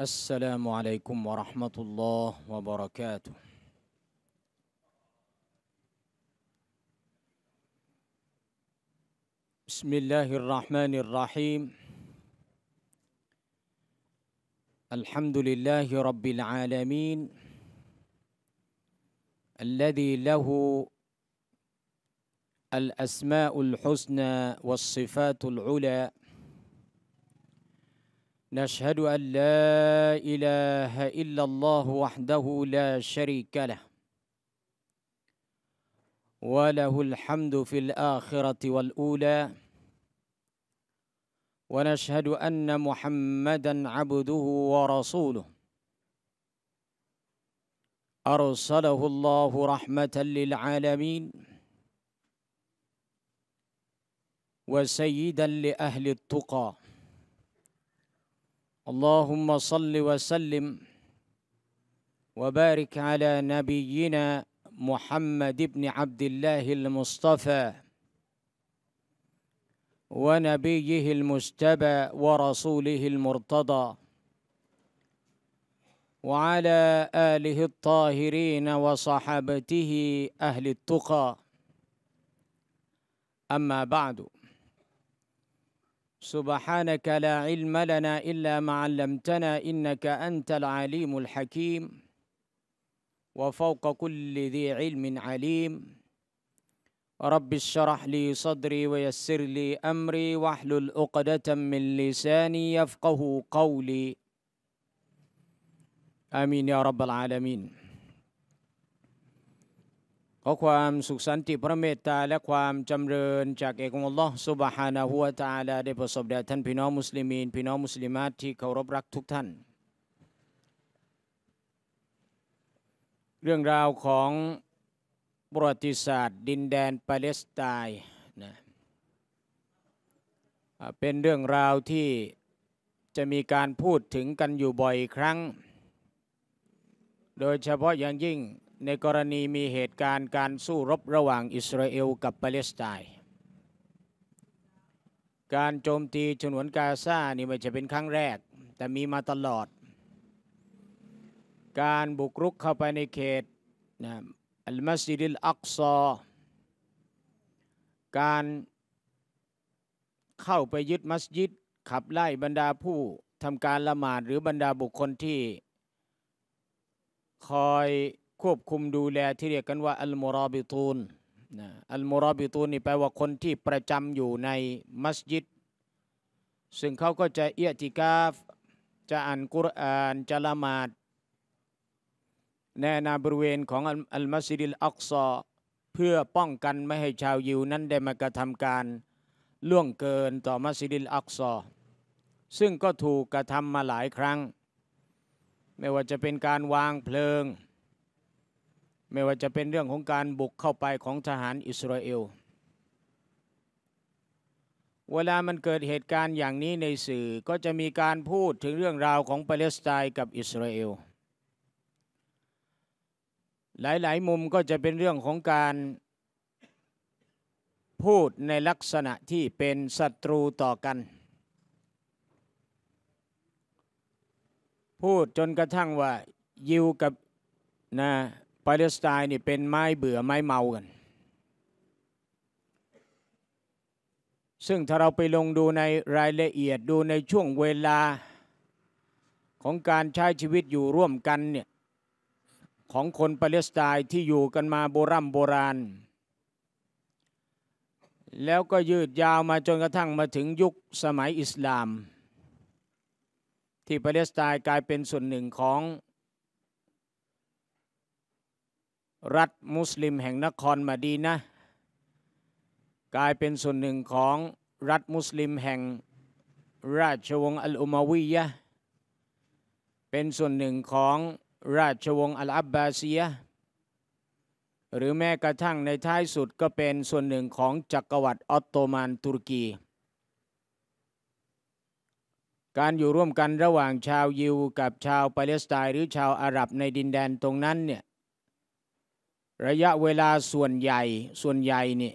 السلام عليكم ورحمة الله وبركاته بسم الله الرحمن الرحيم الحمد لله رب العالمين الذي له الأسماء الحسنى والصفات العلى نشهد أن لا إله إلا الله وحده لا شريك له وله الحمد في الآخرة والأولى ونشهد أن محمدا عبده ورسوله أرسله الله رحمة للعالمين وسيدا لأهل التقى اللهم صل وسلم وبارك على نبينا محمد بن عبد الله المصطفى ونبيه المجتبى ورسوله المرتضى وعلى آله الطاهرين وصحابته أهل التقى أما بعد سبحانك لا علم لنا إلا ما علمتنا إنك أنت العليم الحكيم وفوق كل ذي علم عليم رب اشرح لي صدري ويسر لي أمري واحلل عقدة من لساني يفقه قولي آمين يا رب العالمين ขอความสุขสันติพระเมตตาและความจำเริญจากเอกองค์ลอสุบฮานาหัวตาลาได้ประสบแด่ท่านพี่น้องมุสลิมีนพี่น้องมุสลิมาที่เคารพรักทุกท่าน เรื่องราวของประวัติศาสตร์ดินแดนปาเลสไตน์นะเป็นเรื่องราวที่จะมีการพูดถึงกันอยู่บ่อยครั้ง โดยเฉพาะอย่างยิ่งในกรณีมีเหตุการณ์การสู้รบระหว่างอิสราเอลกับปาเลสไตน์ การโจมตีฉนวนกาซานี่ไม่ใช่เป็นครั้งแรกแต่มีมาตลอด การบุกรุกเข้าไปในเขตนะอัลมาซิดิลอักซอ การเข้าไปยึดมัสยิดขับไล่บรรดาผู้ทำการละหมาดหรือบรรดาบุคคลที่คอยควบคุมดูแลที่เรียกกันว่าอัลมุรอบิตูนนะอัลมุรอบิตูนนี่แปลว่าคนที่ประจำอยู่ในมัสยิด ซึ่งเขาก็จะเอียติกาฟ จะอ่านกุรอานจะละหมาดในนาบริเวณของอัลมัสยิดอักซอเพื่อป้องกันไม่ให้ชาวยิวนั้นได้มากระทำการล่วงเกินต่อมัสยิดอักซอซึ่งก็ถูกกระทำมาหลายครั้ง ไม่ว่าจะเป็นการวางเพลิงไม่ว่าจะเป็นเรื่องของการบุกเข้าไปของทหารอิสราเอล เวลามันเกิดเหตุการณ์อย่างนี้ในสื่อก็จะมีการพูดถึงเรื่องราวของปาเลสไตน์กับอิสราเอล หลาย ๆ มุมก็จะเป็นเรื่องของการพูดในลักษณะที่เป็นศัตรูต่อกัน พูดจนกระทั่งว่ายิวกับนะปาเลสไตน์นี่เป็นไม้เบื่อไม้เมากัน ซึ่งถ้าเราไปลงดูในรายละเอียดดูในช่วงเวลา ของการใช้ชีวิตอยู่ร่วมกันเนี่ยของคนปาเลสไตน์ที่อยู่กันมาโบรโบราณ แล้วก็ยืดยาวมาจนกระทั่งมาถึงยุคสมัยอิสลาม ที่ปาเลสไตน์กลายเป็นส่วนหนึ่งของรัฐมุสลิมแห่งนครมาดีนะกลายเป็นส่วนหนึ่งของรัฐมุสลิมแห่งราชวงศ์อัลอุมาวียะเป็นส่วนหนึ่งของราชวงศ์อัลอับบาซียะหรือแม้กระทั่งในท้ายสุดก็เป็นส่วนหนึ่งของจักรวรรดิออตโตมันตุรกี การอยู่ร่วมกันระหว่างชาวยิวกับชาวปาเลสไตน์หรือชาวอาหรับในดินแดนตรงนั้นเนี่ยระยะเวลาส่วนใหญ่ส่วนใหญ่นี่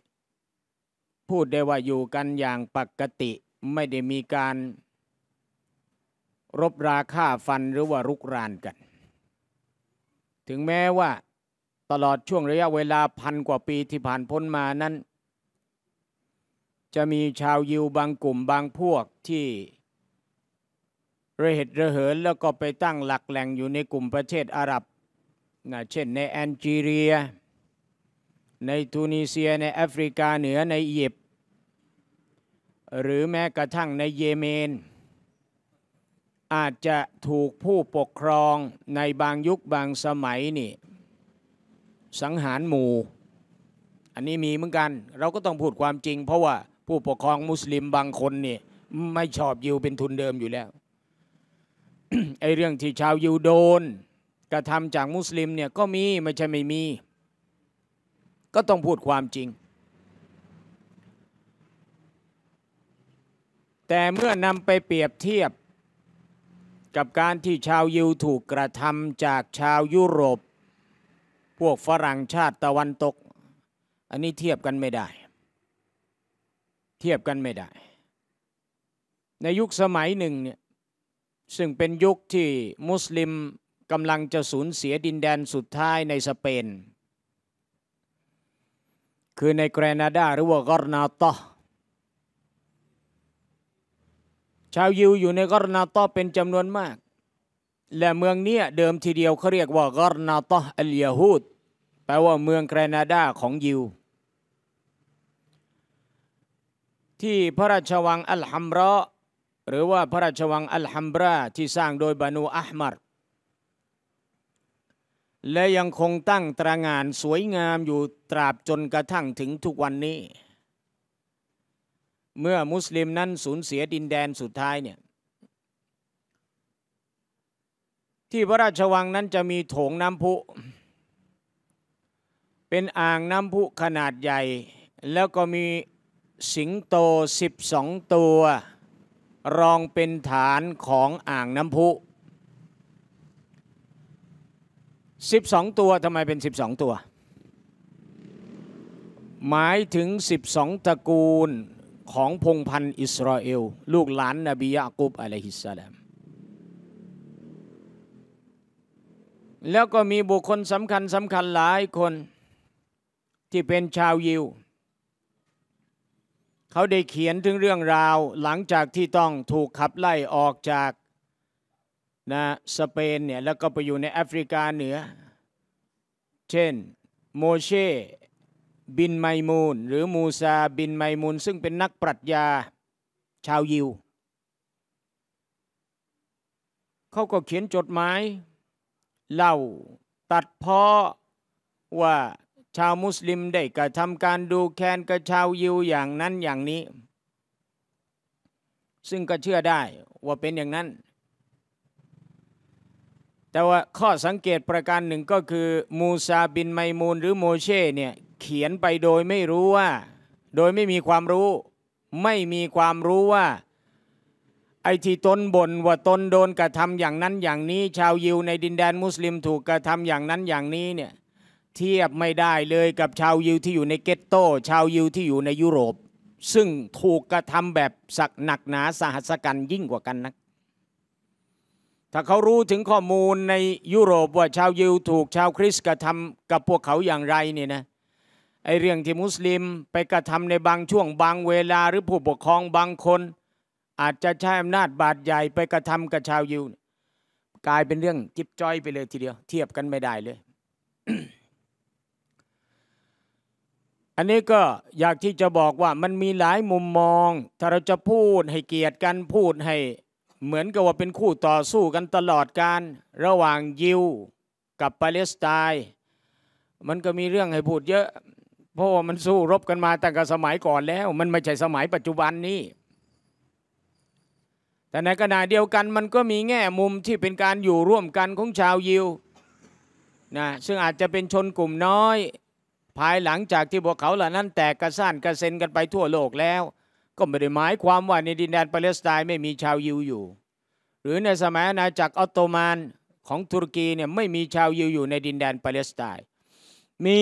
พูดได้ว่าอยู่กันอย่างปกติไม่ได้มีการ รบราฆ่าฟันหรือว่ารุกรานกัน ถึงแม้ว่าตลอดช่วงระยะเวลาพันกว่าปีที่ผ่านพ้นมานั้น จะมีชาวยิวบางกลุ่มบางพวกที่ระเหตุระเหินแล้วก็ไปตั้งหลักแหล่งอยู่ในกลุ่มประเทศอาหรับนะเช่นในแอนจีเรีย ในทูนิเซียในแอฟริกาเหนือในอียิปต์หรือแม้กระทั่งในเยเมน อาจจะถูกผู้ปกครองในบางยุคบางสมัยนี่สังหารหมู่ อันนี้มีเหมือนกันเราก็ต้องพูดความจริงเพราะว่าผู้ปกครองมุสลิมบางคนนี่ไม่ชอบยิวเป็นทุนเดิมอยู่แล้วไอเรื่องที่ชาวยิวโดนกระทำจากมุสลิมเนี่ยก็มีไม่ใช่ไม่มี ก็ต้องพูดความจริง แต่เมื่อนำไปเปรียบเทียบกับการที่ชาวยิวถูกกระทำจากชาวยุโรป พวกฝรั่งชาติตะวันตก อันนี้เทียบกันไม่ได้ เทียบกันไม่ได้ ในยุคสมัยหนึ่งเนี่ยซึ่งเป็นยุคที่มุสลิมกำลังจะสูญเสียดินแดนสุดท้ายในสเปน คือในแกรนาดาหรือว่ากอร์นาตอชาวยิวอยู่ในกอร์นาตอเป็นจำนวนมาก และเมืองเนี้ยเดิมทีเดียวเขาเรียกว่ากอร์นาตออัลยาฮูดแปลว่าเมืองแกรนาดาของยิว ที่พระราชวังอัลฮัมราหรือว่าพระราชวังอัลฮัมบราที่สร้างโดยบานูอัลมัดและยังคงตั้งตระงานสวยงามอยู่ตราบจนกระทั่งถึงทุกวันนี้ เมื่อมุสลิมนั้นสูญเสียดินแดนสุดท้ายเนี่ยที่พระราชวังนั้นจะมีโถงน้ำพุ เป็นอ่างน้ำพุขนาดใหญ่ แล้วก็มีสิงโต12ตัว รองเป็นฐานของอ่างน้ำพุสสิบองตัวทำไมเป็นสสิบองตัว หมายถึงสสิบองตระกูลของพงพันธ์อิสราเอล ลูกหลานนบียะกุบอะลัยฮิสสลามแล้วก็มีบุคคลสำคัญสำคัญหลายคนที่เป็นชาวยิว เขาได้เขียนถึงเรื่องราวหลังจากที่ต้องถูกขับไล่ออกจากนะสเปนเนี่ยแล้วก็ไปอยู่ใน แอฟริกาเหนือ เช่นโมเชบินไมมูนหรือมูซาบินไมมูนซึ่งเป็นนักปรัชญาชาวยิว เขาก็เขียนจดหมายเล่าตัดพ้อว่าชาวมุสลิมได้กระทำการดูแคลนกับชาวยิวอย่างนั้นอย่างนี้ ซึ่งก็เชื่อได้ว่าเป็นอย่างนั้นแต่ว่าข้อสังเกตประการหนึ่งก็คือ มูซาบินไมมูนหรือโมเช่เนี่ยเขียนไปโดยไม่รู้ว่า โดยไม่มีความรู้ ไม่มีความรู้ว่า ไอ้ที่ตนบ่นว่าตนโดนกระทำอย่างนั้นอย่างนี้ ชาวยิวในดินแดนมุสลิมถูกกระทำอย่างนั้นอย่างนี้เนี่ยเทียบไม่ได้เลยกับชาวยิวที่อยู่ในเกตโตชาวยิวที่อยู่ในยุโรป ซึ่งถูกกระทำแบบสักหนักหนาสหัสกันยิ่งกว่ากันนักถ้าเขารู้ถึงข้อมูลในยุโรปว่าชาวยิวถูกชาวคริสต์กระทำกับพวกเขาอย่างไรเนี่ยนะไอเรื่องที่มุสลิมไปกระทำในบางช่วงบางเวลาหรือผู้ปกครองบางคน อาจจะใช้อำนาจบาดใหญ่ ไปกระทำกับชาวยิวกลายเป็นเรื่องจิบจ้อยไปเลย ทีเดียวเทียบกันไม่ได้เลย อันนี้ก็อยากที่จะบอกว่ามันมีหลายมุมมองถ้าเราจะพูดให้เกียรติกันพูดให้เหมือนกับว่าเป็นคู่ต่อสู้กันตลอดการระหว่างยิว กับปาเลสไตน์มันก็มีเรื่องให้พูดเยอะ เพราะว่ามันสู้รบกันมาตั้งแต่สมัยก่อนแล้วมันไม่ใช่สมัยปัจจุบันนี้ แต่ในขณะเดียวกันมันก็มีแง่มุมที่เป็นการอยู่ร่วมกันของชาวยิวนะซึ่งอาจจะเป็นชนกลุ่มน้อยภายหลังจากที่พวกเขาเหล่านั้นแตกกระซ่านกระเซ็นกันไปทั่วโลกแล้วก็ไม่ได้หมายความว่าในดินแดนปาเลสไตน์ไม่มีชาวยิวอยู่ หรือในสมัยอาณาจักรออตโตมันของตุรกีเนี่ยไม่มีชาวยิวอยู่ในดินแดนปาเลสไตน์มี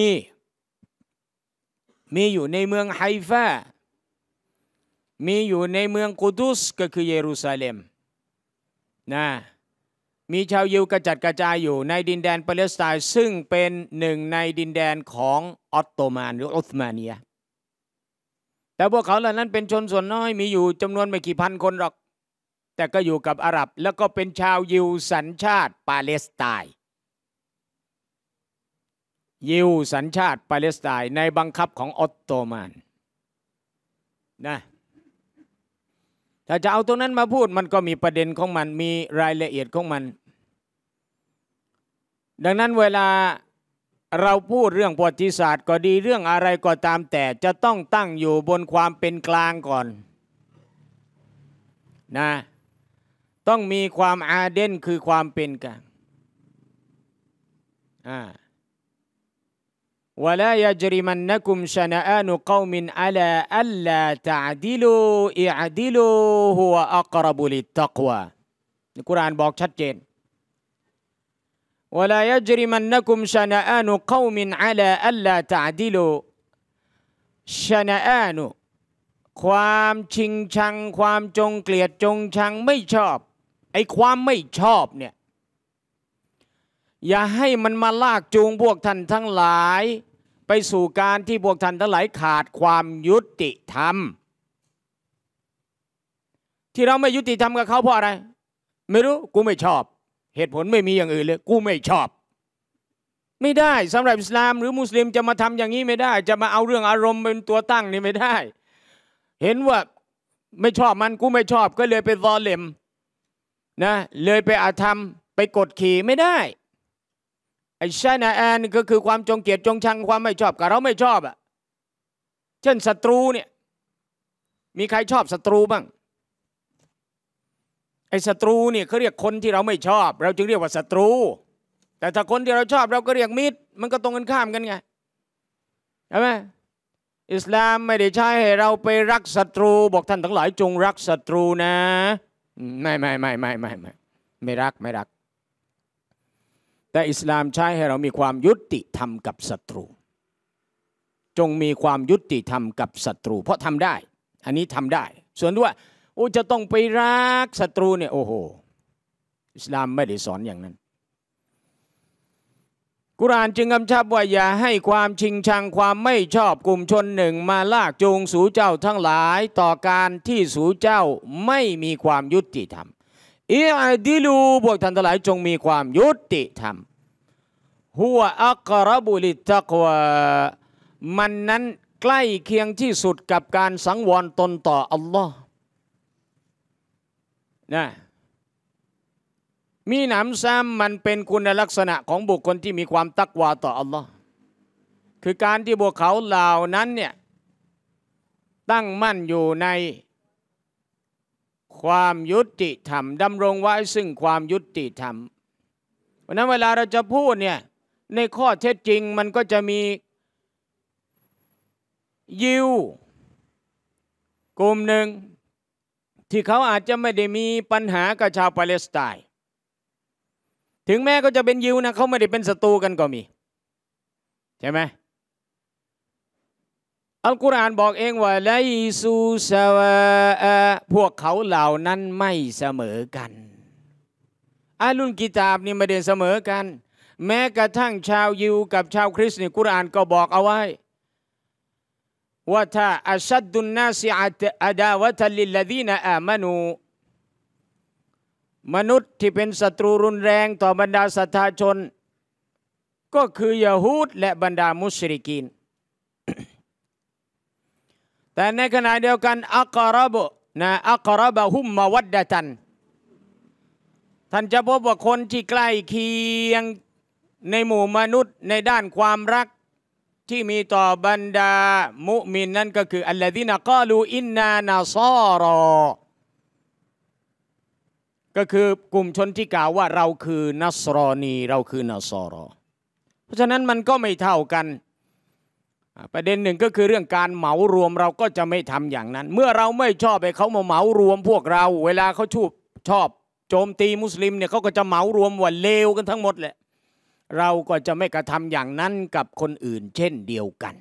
มีอยู่ในเมืองไฮฟามีอยู่ในเมืองกุดุสก็คือเยรูซาเล็มนะมีชาวยิวกระจัดกระจายอยู่ในดินแดนปาเลสไตน์ซึ่งเป็นหนึ่งในดินแดนของออตโตมันหรือออสมาเนียแต่พวกเขาเหล่านั้นเป็นชนส่วนน้อยมีอยู่จำนวนไม่กี่พันคนหรอก แต่ก็อยู่กับอาหรับแล้วก็เป็นชาวยิวสัญชาติปาเลสไตน์ยิวสัญชาติปาเลสไตน์ในบังคับของออตโตมันนะถ้าจะเอาตรงนั้นมาพูดมันก็มีประเด็นของมันมีรายละเอียดของมัน ดังนั้นเวลาเราพูดเรื่องประวัติศาสตร์ก็ดีเรื่องอะไรก็ตามแต่ จะต้องตั้งอยู่บนความเป็นกลางก่อนนะต้องมีความอาเดนคือความเป็นกลางอ่าวะลายจริมันนักุมชนะอานุกอมินอัลาอัลลาตาดิลูอิอดิลูฮัวอักรบุลิตตักวนี่คุรานบอกชัดเจน ولا يجرمنكم شنآن قوم على ألا تعدلوا شنآن ความชิงชัง ความจงเกลียดจงชัง ไม่ชอบ ไอ้ความไม่ชอบเนี่ยอย่าให้มันมาลากจูงพวกท่านทั้งหลาย ไปสู่การที่พวกท่านทั้งหลายขาดความยุติธรรม ที่เราไม่ยุติธรรมกับเขาเพราะอะไร ไม่รู้ กูไม่ชอบเหตุผลไม่มีอย่างอื่นเลย กูไม่ชอบ ไม่ได้สำหรับอิสลาม หรือมุสลิมจะมาทำอย่างนี้ไม่ได้ จะมาเอาเรื่องอารมณ์เป็นตัวตั้งนี่ไม่ได้ เห็นว่าไม่ชอบมันกูไม่ชอบ ก็เลยไปรอเลมนะเลยไปอาธรรมไปกดขี่ไม่ได้ไอ้ชนะแอนก็คือความจงเกียดจงชังความไม่ชอบกับเราไม่ชอบอะ่ะเช่นศัตรูเนี่ยมีใครชอบศัตรูบ้างไอ้ศัตรูเนี่ยเขาเรียกคนที่เราไม่ชอบ เราจึงเรียกว่าศัตรู แต่ถ้าคนที่เราชอบ เราก็เรียกมิตร มันก็ตรงกันข้ามกันไงใช่ไหมอิสลามไม่ได้ใช้ให้เราไปรักศัตรูบอกท่านทั้งหลาย จงรักศัตรูนะไม่ไม่ไม่ไม่ไม่ไม่ไม่รักไม่รัก แต่อิสลามใช้ให้เรามีความยุติธรรมกับศัตรู จงมีความยุติธรรมกับศัตรู เพราะทำได้ อันนี้ทำได้ ส่วนด้วยโอ้จะต้องไปรักศัตรูเนี่ยโอ้โหอิสลามไม่ได้สอนอย่างนั้น กุรานจึงกำชับว่าอย่าให้ความชิงชังความไม่ชอบกลุ่มชนหนึ่งมาลากจูงสู่เจ้าทั้งหลายต่อการที่สู่เจ้าไม่มีความยุติธรรมอีอดิลูพวกท่านทั้งหลายจงมีความยุติธรรมหัวอัครบุลิตะกวามันนั้นใกล้เคียงที่สุดกับการสังวรตนต่ออัลลอฮ์นะมีหนำซ้ำมันเป็นคุณลักษณะของบุคคลที่มีความตักวาต่ออัลลอฮ์คือการที่พวกเขาเหล่านั้นเนี่ย ตั้งมั่นอยู่ใน ความยุติธรรมดำรงไว้ซึ่งความยุติธรรม เพราะนั้นเวลาเราจะพูดเนี่ย ในข้อเท็จจริงมันก็จะมี ยิวกลุ่มหนึ่งที่เขาอาจจะไม่ได้มีปัญหากับชาวปาเลสไตน์ถึงแม้ก็จะเป็นยิวนะเขาไม่ได้เป็นศัตรูกันก็มี ใช่ไหมอัลกุรอานบอกเองว่า ไลซูสวา พวกเขาเหล่านั้นไม่เสมอกันอาลุนกิตาบนี่ไม่ได้เสมอกัน แม้กระทั่งชาวยิว กับชาวคริสต์นี่กุรอานก็บอกเอาไว้ว่าถ้าอัชดุนนาสิอัาดาวะทัลิลดีนอามานูมนุษย์ที่เป็นศัตรูรุนแรงต่อบรรดาศรัทธาชน ก็คือยาฮูดและบรรดามุสริกีนแต่ในขณะเดียวกันอักรบนะอักรบหุมมาวัดดตันท่านจะพบว่าคนที่ใกล้เคียงในหมู่มนุษย์ในด้านความรักที่มีต่อบรรดา มุมินนั่นก็คืออัลลอฮีนกาลูอินนานาซอรอก็คือกลุ่มชนที่กล่าวว่าเราคือนัสรอนีเราคือนาซอรอเพราะฉะนั้นมันก็ไม่เท่ากัน ประเด็นหนึ่งก็คือเรื่องการเหมารวมเราก็จะไม่ทำอย่างนั้น เมื่อเราไม่ชอบไปเขามาเหมารวมพวกเรา เวลาเขาชอบชอบโจมตีมุสลิมเนี่ยเขาก็จะเหมารวมว่าเลวกันทั้งหมดแหละเราก็จะไม่กระทำอย่างนั้นกับคนอื่นเช่นเดียวกัน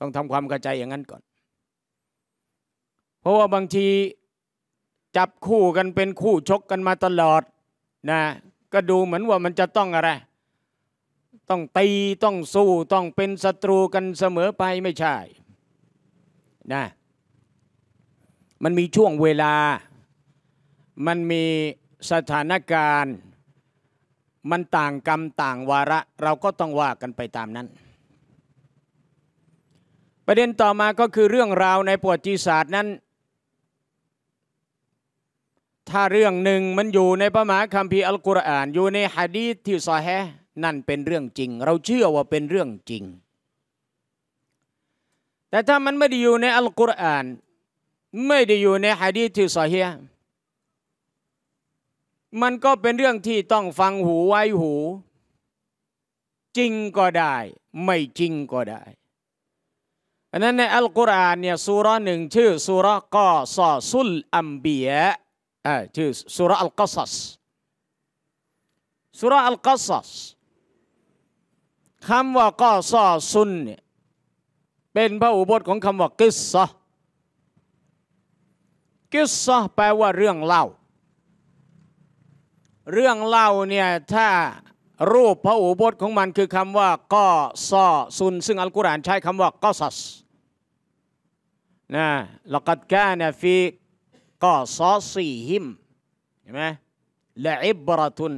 ต้องทำความเข้าใจอย่างนั้นก่อน เพราะว่าบางที จับคู่กันเป็นคู่ชกกันมาตลอดนะ ก็ดูเหมือนว่ามันจะต้องอะไร ต้องตีต้องสู้ต้องเป็นศัตรูกันเสมอไปไม่ใช่นะมันมีช่วงเวลา มันมีสถานการณ์มันต่างกรรมต่างวาระ เราก็ต้องว่ากันไปตามนั้น ประเด็นต่อมาก็คือเรื่องราวในประวัติศาสตร์นั้น ถ้าเรื่องหนึ่งมันอยู่ในพระมหาคัมภีร์อัลกุรอาน อยู่ในฮะดีษที่ซอแฮนั่นเป็นเรื่องจริง เราเชื่อว่าเป็นเรื่องจริง แต่ถ้ามันไม่ได้อยู่ในอัลกุรอาน ไม่ได้อยู่ในฮะดีษที่ซอแฮมันก็เป็นเรื่องที่ต้องฟังหูไว้หู จริงก็ได้ ไม่จริงก็ได้อันนั้นในอัลกุรอานเนี่ยสุรหนึ่งชื่อสุรกอซอซุลอัมบียะชื่อสุรอัลกัสสสุรอัลกัสสคำว่า กอซอซุนเนี่ยเป็นพระอุบทของคำว่า กิสซะกิสซะแปลว่าเรื่องเล่าเรื่องเล่าเนี่ยถ้ารูปพระอุบทของมันคือคำว่าก็ซอซุน ซึ่งอัลกุรอานใช้คำว่าก็ซัสนะละกัดกานฟีก็ซอซีหิมเห็นไหมละอิบรตุน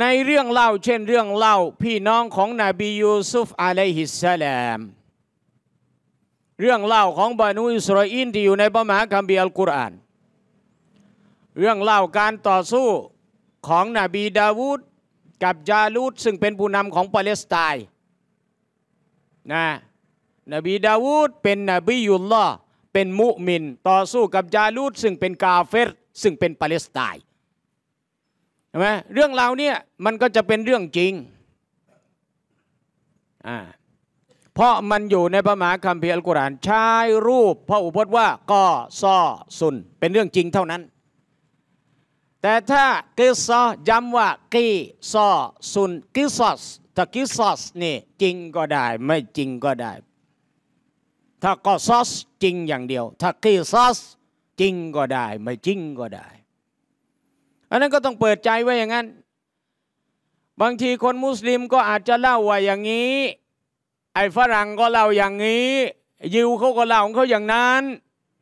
ในเรื่องเล่าเช่นเรื่องเล่าพี่น้องของนบียูซุฟอะลัยฮิสสลาม เรื่องเล่าของบานุอิสราอินที่อยู่ในบระมหาคัมภีร์อัลกุรอานเรื่องเล่าการต่อสู้ของนบีดาวูดกับยาลูดซึ่งเป็นผู้นำของปาเลสไตน์นะนบี ดาวูดเป็นนบียุลลอเป็นมุมินต่อสู้กับยาลูดซึ่งเป็นกาเฟรซึ่งเป็นปาเลสไตน์ใช่ไหมเรื่องเราเนี่ยมันก็จะเป็นเรื่องจริงอ่าเพราะมันอยู่ในพระมหาคัมภีร์อัลกุรอานใช้รูปพระอุปถว่าก็ซอซุนเป็นเรื่องจริงเท่านั้นแต่ถ้ากิซอย้ำว่ากีซอซุนกิซอสถ้ากิซอสนี่จริงก็ได้ไม่จริงก็ได้ ถ้าก็ซอสจริงอย่างเดียว ถ้ากีซอสจริงก็ได้ไม่จริงก็ได้อันนั้นก็ต้องเปิดใจไว้อย่างนั้น บางทีคนมุสลิมก็อาจจะเล่าว่าอย่างนี้ ไอ้ฝรั่งก็เล่าอย่างนี้ยิวเขาก็เล่าของเขาอย่างนั้น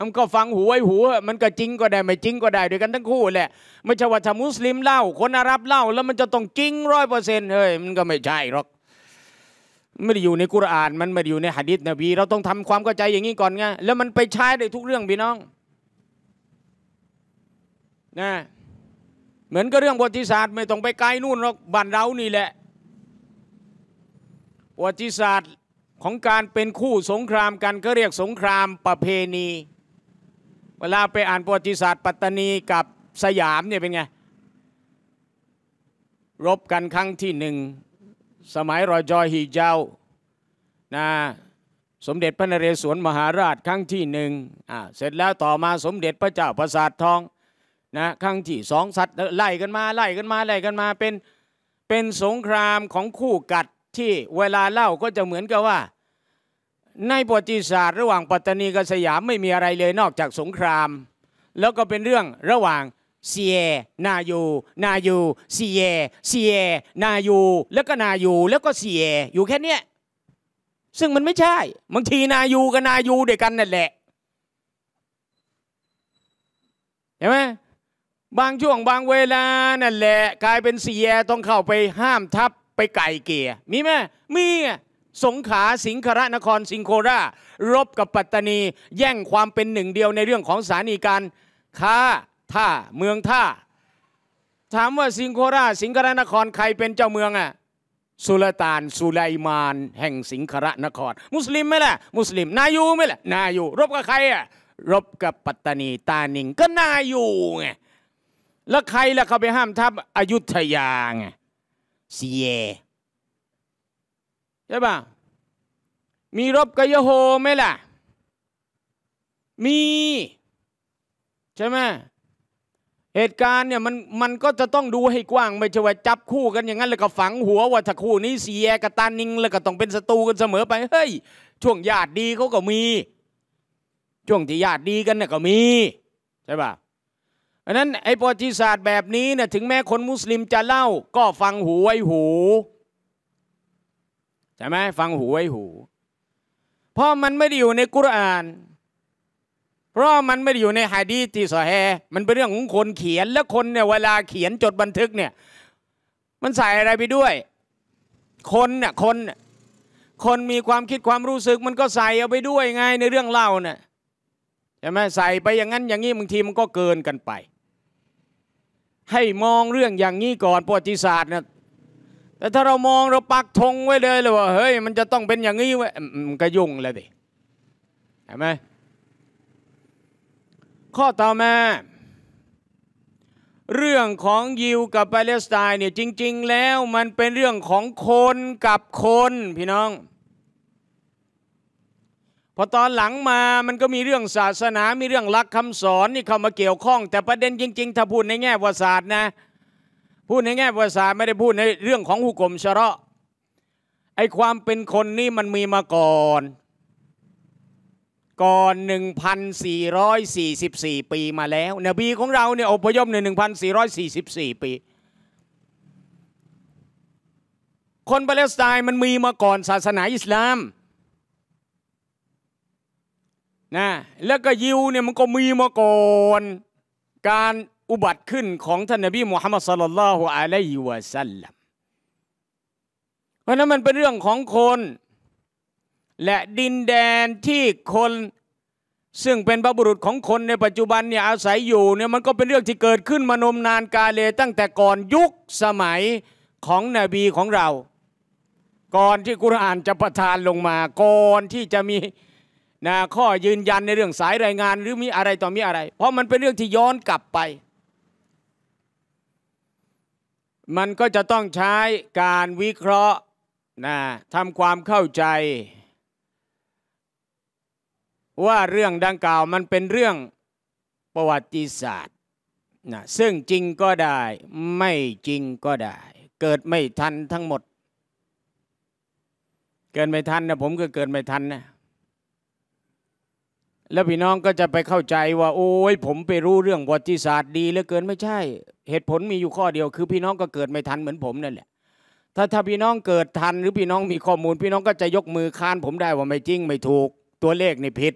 มันก็ฟังหูไว้หูมันก็จริงก็ได้ ไม่จริงก็ได้ ด้วยกันทั้งคู่แหละไม่ใช่ว่าถ้ามุสลิมเล่าคนอาหรับเล่า แล้วมันจะต้องจริงร้อยเปอร์เซ็นต์เฮ้ยมันก็ไม่ใช่หรอกไม่ได้อยู่ในกุรอาน มันไม่ได้อยู่ในหะดิษนบีเราต้องทำความเข้าใจอย่างนี้ก่อนไงแล้วมันไปใช้ได้ทุกเรื่องพี่น้องนะ เหมือนกับเรื่องประวัติศาสตร์ ไม่ต้องไปไกลนู่นหรอกบ้านเรานี่แหละประวัติศาสตร์ของการเป็นคู่สงครามกันก็เรียกสงครามประเพณีเวลาไปอ่านประวัติศาสตร์ปัตตานีกับสยามเนี่ยเป็นไงรบกันครั้งที่หนึ่งสมัยรอยจอยฮีเจ้านะสมเด็จพระนเรศวรมหาราชครั้งที่หนึ่งอ่าเสร็จแล้วต่อมาสมเด็จพระเจ้าประสาททองนะครั้งที่สองสัตว์ไล่กันมาไล่กันมาไล่กันมา เป็นเป็นสงครามของคู่กัดที่เวลาเล่าก็จะเหมือนกับว่าในประวัติศาสตร์ระหว่างปัตตานีกับสยามไม่มีอะไรเลยนอกจากสงคราม แล้วก็เป็นเรื่องระหว่างเซีย นายูนายูเซียเซียนายูแล้วก็นายู แล้วก็เซีย อยู่แค่เนี้ยซึ่งมันไม่ใช่ บางทีนายูกับนายูเดียวกันนั่นแหละเห็นไหมบางช่วงบางเวลานั่นแหละ กลายเป็นเซียต้องเข้าไปห้ามทับไปไก่เกียมีไหมมีอ่ะสงขาสิงคระนคร สิงโครารบกับปัตตานี แย่งความเป็นหนึ่งเดียวในเรื่องของสถานีการค้าท่า เมืองท่า ถามว่าสิงโคราสิงคระนครใครเป็นเจ้าเมืองอะ่ะสุลต่านสุไลมาน แห่งสิงคระนคร มุสลิมไหมล่ะ มุสลิม นายูไหมล่ะ นายู รบกับใครอ่ะรบกับปัตตานี ตาหนิงก็นายูไงแล้วใครล่ะเขาไปห้ามทัพอยุธยาไงเสียใช่ปะมีรบกับยโฮไหมล่ะ มีใช่ไหมเหตุการณ์เนี่ยมันมันก็จะต้องดูให้กว้าง ไม่ใช่ว่าจับคู่กันอย่างนั้นแล้วก็ฝังหัวว่าถ้าคู่นี้ เสียกระตานิงแล้วก็ต้องเป็นศัตรูกันเสมอไป เฮ้ย ช่วงญาติดีเขาก็มีช่วงที่ญาติดีกันเนี่ยก็มีใช่ปะอันนั้นไอ้ประวัติศาสตร์แบบนี้เนี่ยถึงแม้คนมุสลิมจะเล่าก็ฟังหูไว้หูใช่ไหมฟังหูไว้หู เพราะมันไม่ได้อยู่ในกุรอาน เพราะมันไม่ได้อยู่ในฮะดีที่สอแฮ มันเป็นเรื่องของคนเขียนและคนเนี่ยเวลาเขียนจดบันทึกเนี่ยมันใส่อะไรไปด้วยคนเนี่ยคนคนมีความคิดความรู้สึกมันก็ใส่เอาไปด้วยไงในเรื่องเล่าเนี่ยใช่ไหมใส่ไปอย่างนั้น อย่างนี้บางทีมันก็เกินกันไป ให้มองเรื่องอย่างนี้ก่อนประวัติศาสตร์เนี่ยแต่ถ้าเรามองเราปักธงไว้เลย เลยว่า เฮ้ย มันจะต้องเป็นอย่างนี้ไว้มันก็ยุ่งเลยดิเห็นไหมข้อต่อมา เรื่องของยิวกับปาเลสไตน์เนี่ยจริง ๆ แล้วมันเป็นเรื่องของคนกับคนพี่น้องพอตอนหลังมามันก็มีเรื่องศาสนามีเรื่องลักคำสอน นี่เข้ามาเกี่ยวข้อง แต่ประเด็นจริง ๆ ถ้าพูดในแง่ประวัติศาสตร์นะพูดในแง่ภาษา ไม่ได้พูดในเรื่องของหุกกลมชระไอความเป็นคนนี่มันมีมาก่อน ก่อน 1,444 ปีมาแล้วนบีของเราเนี่ยอพยพใน 1,444 ปี คนปาเลสไตน์มันมีมาก่อน ศาสนาอิสลามนะแล้วก็ยิวเนี่ยมันก็มีมาก่อนการอุบัติขึ้นของท่านนบีมุฮัมมัดสลลัลลอฮุอะลัยฮิวะสัลลัม เพราะนั้นมันเป็นเรื่องของคน และดินแดนที่คนซึ่งเป็นบรรพบุรุษของคนในปัจจุบันเนี่ยอาศัยอยู่เนี่ยมันก็เป็นเรื่องที่เกิดขึ้นมานมนานกาเล ตั้งแต่ก่อนยุคสมัยของนบีของเรา ก่อนที่กุรอานจะประทานลงมา ก่อนที่จะมีนะข้อยืนยันในเรื่องสายรายงาน หรือมีอะไรต่อมีอะไร เพราะมันเป็นเรื่องที่ย้อนกลับไปมันก็จะต้องใช้การวิเคราะห์นะทำความเข้าใจ ว่าเรื่องดังกล่าวมันเป็นเรื่องประวัติศาสตร์นะซึ่งจริงก็ได้ไม่จริงก็ได้ เกิดไม่ทันทั้งหมด เกิดไม่ทันนะผมก็เกิดไม่ทันนะแล้วพี่น้องก็จะไปเข้าใจว่า โอ้ยผมไปรู้เรื่องประวัติศาสตร์ดีเหลือเกินไม่ใช่ เหตุผลมีอยู่ข้อเดียว คือพี่น้องก็เกิดไม่ทันเหมือนผมนั่นแหละถ้าถ้าพี่น้องเกิดทันหรือพี่น้องมีข้อมูล พี่น้องก็จะยกมือค้านผมได้ว่าไม่จริงไม่ถูกตัวเลขนี่ผิด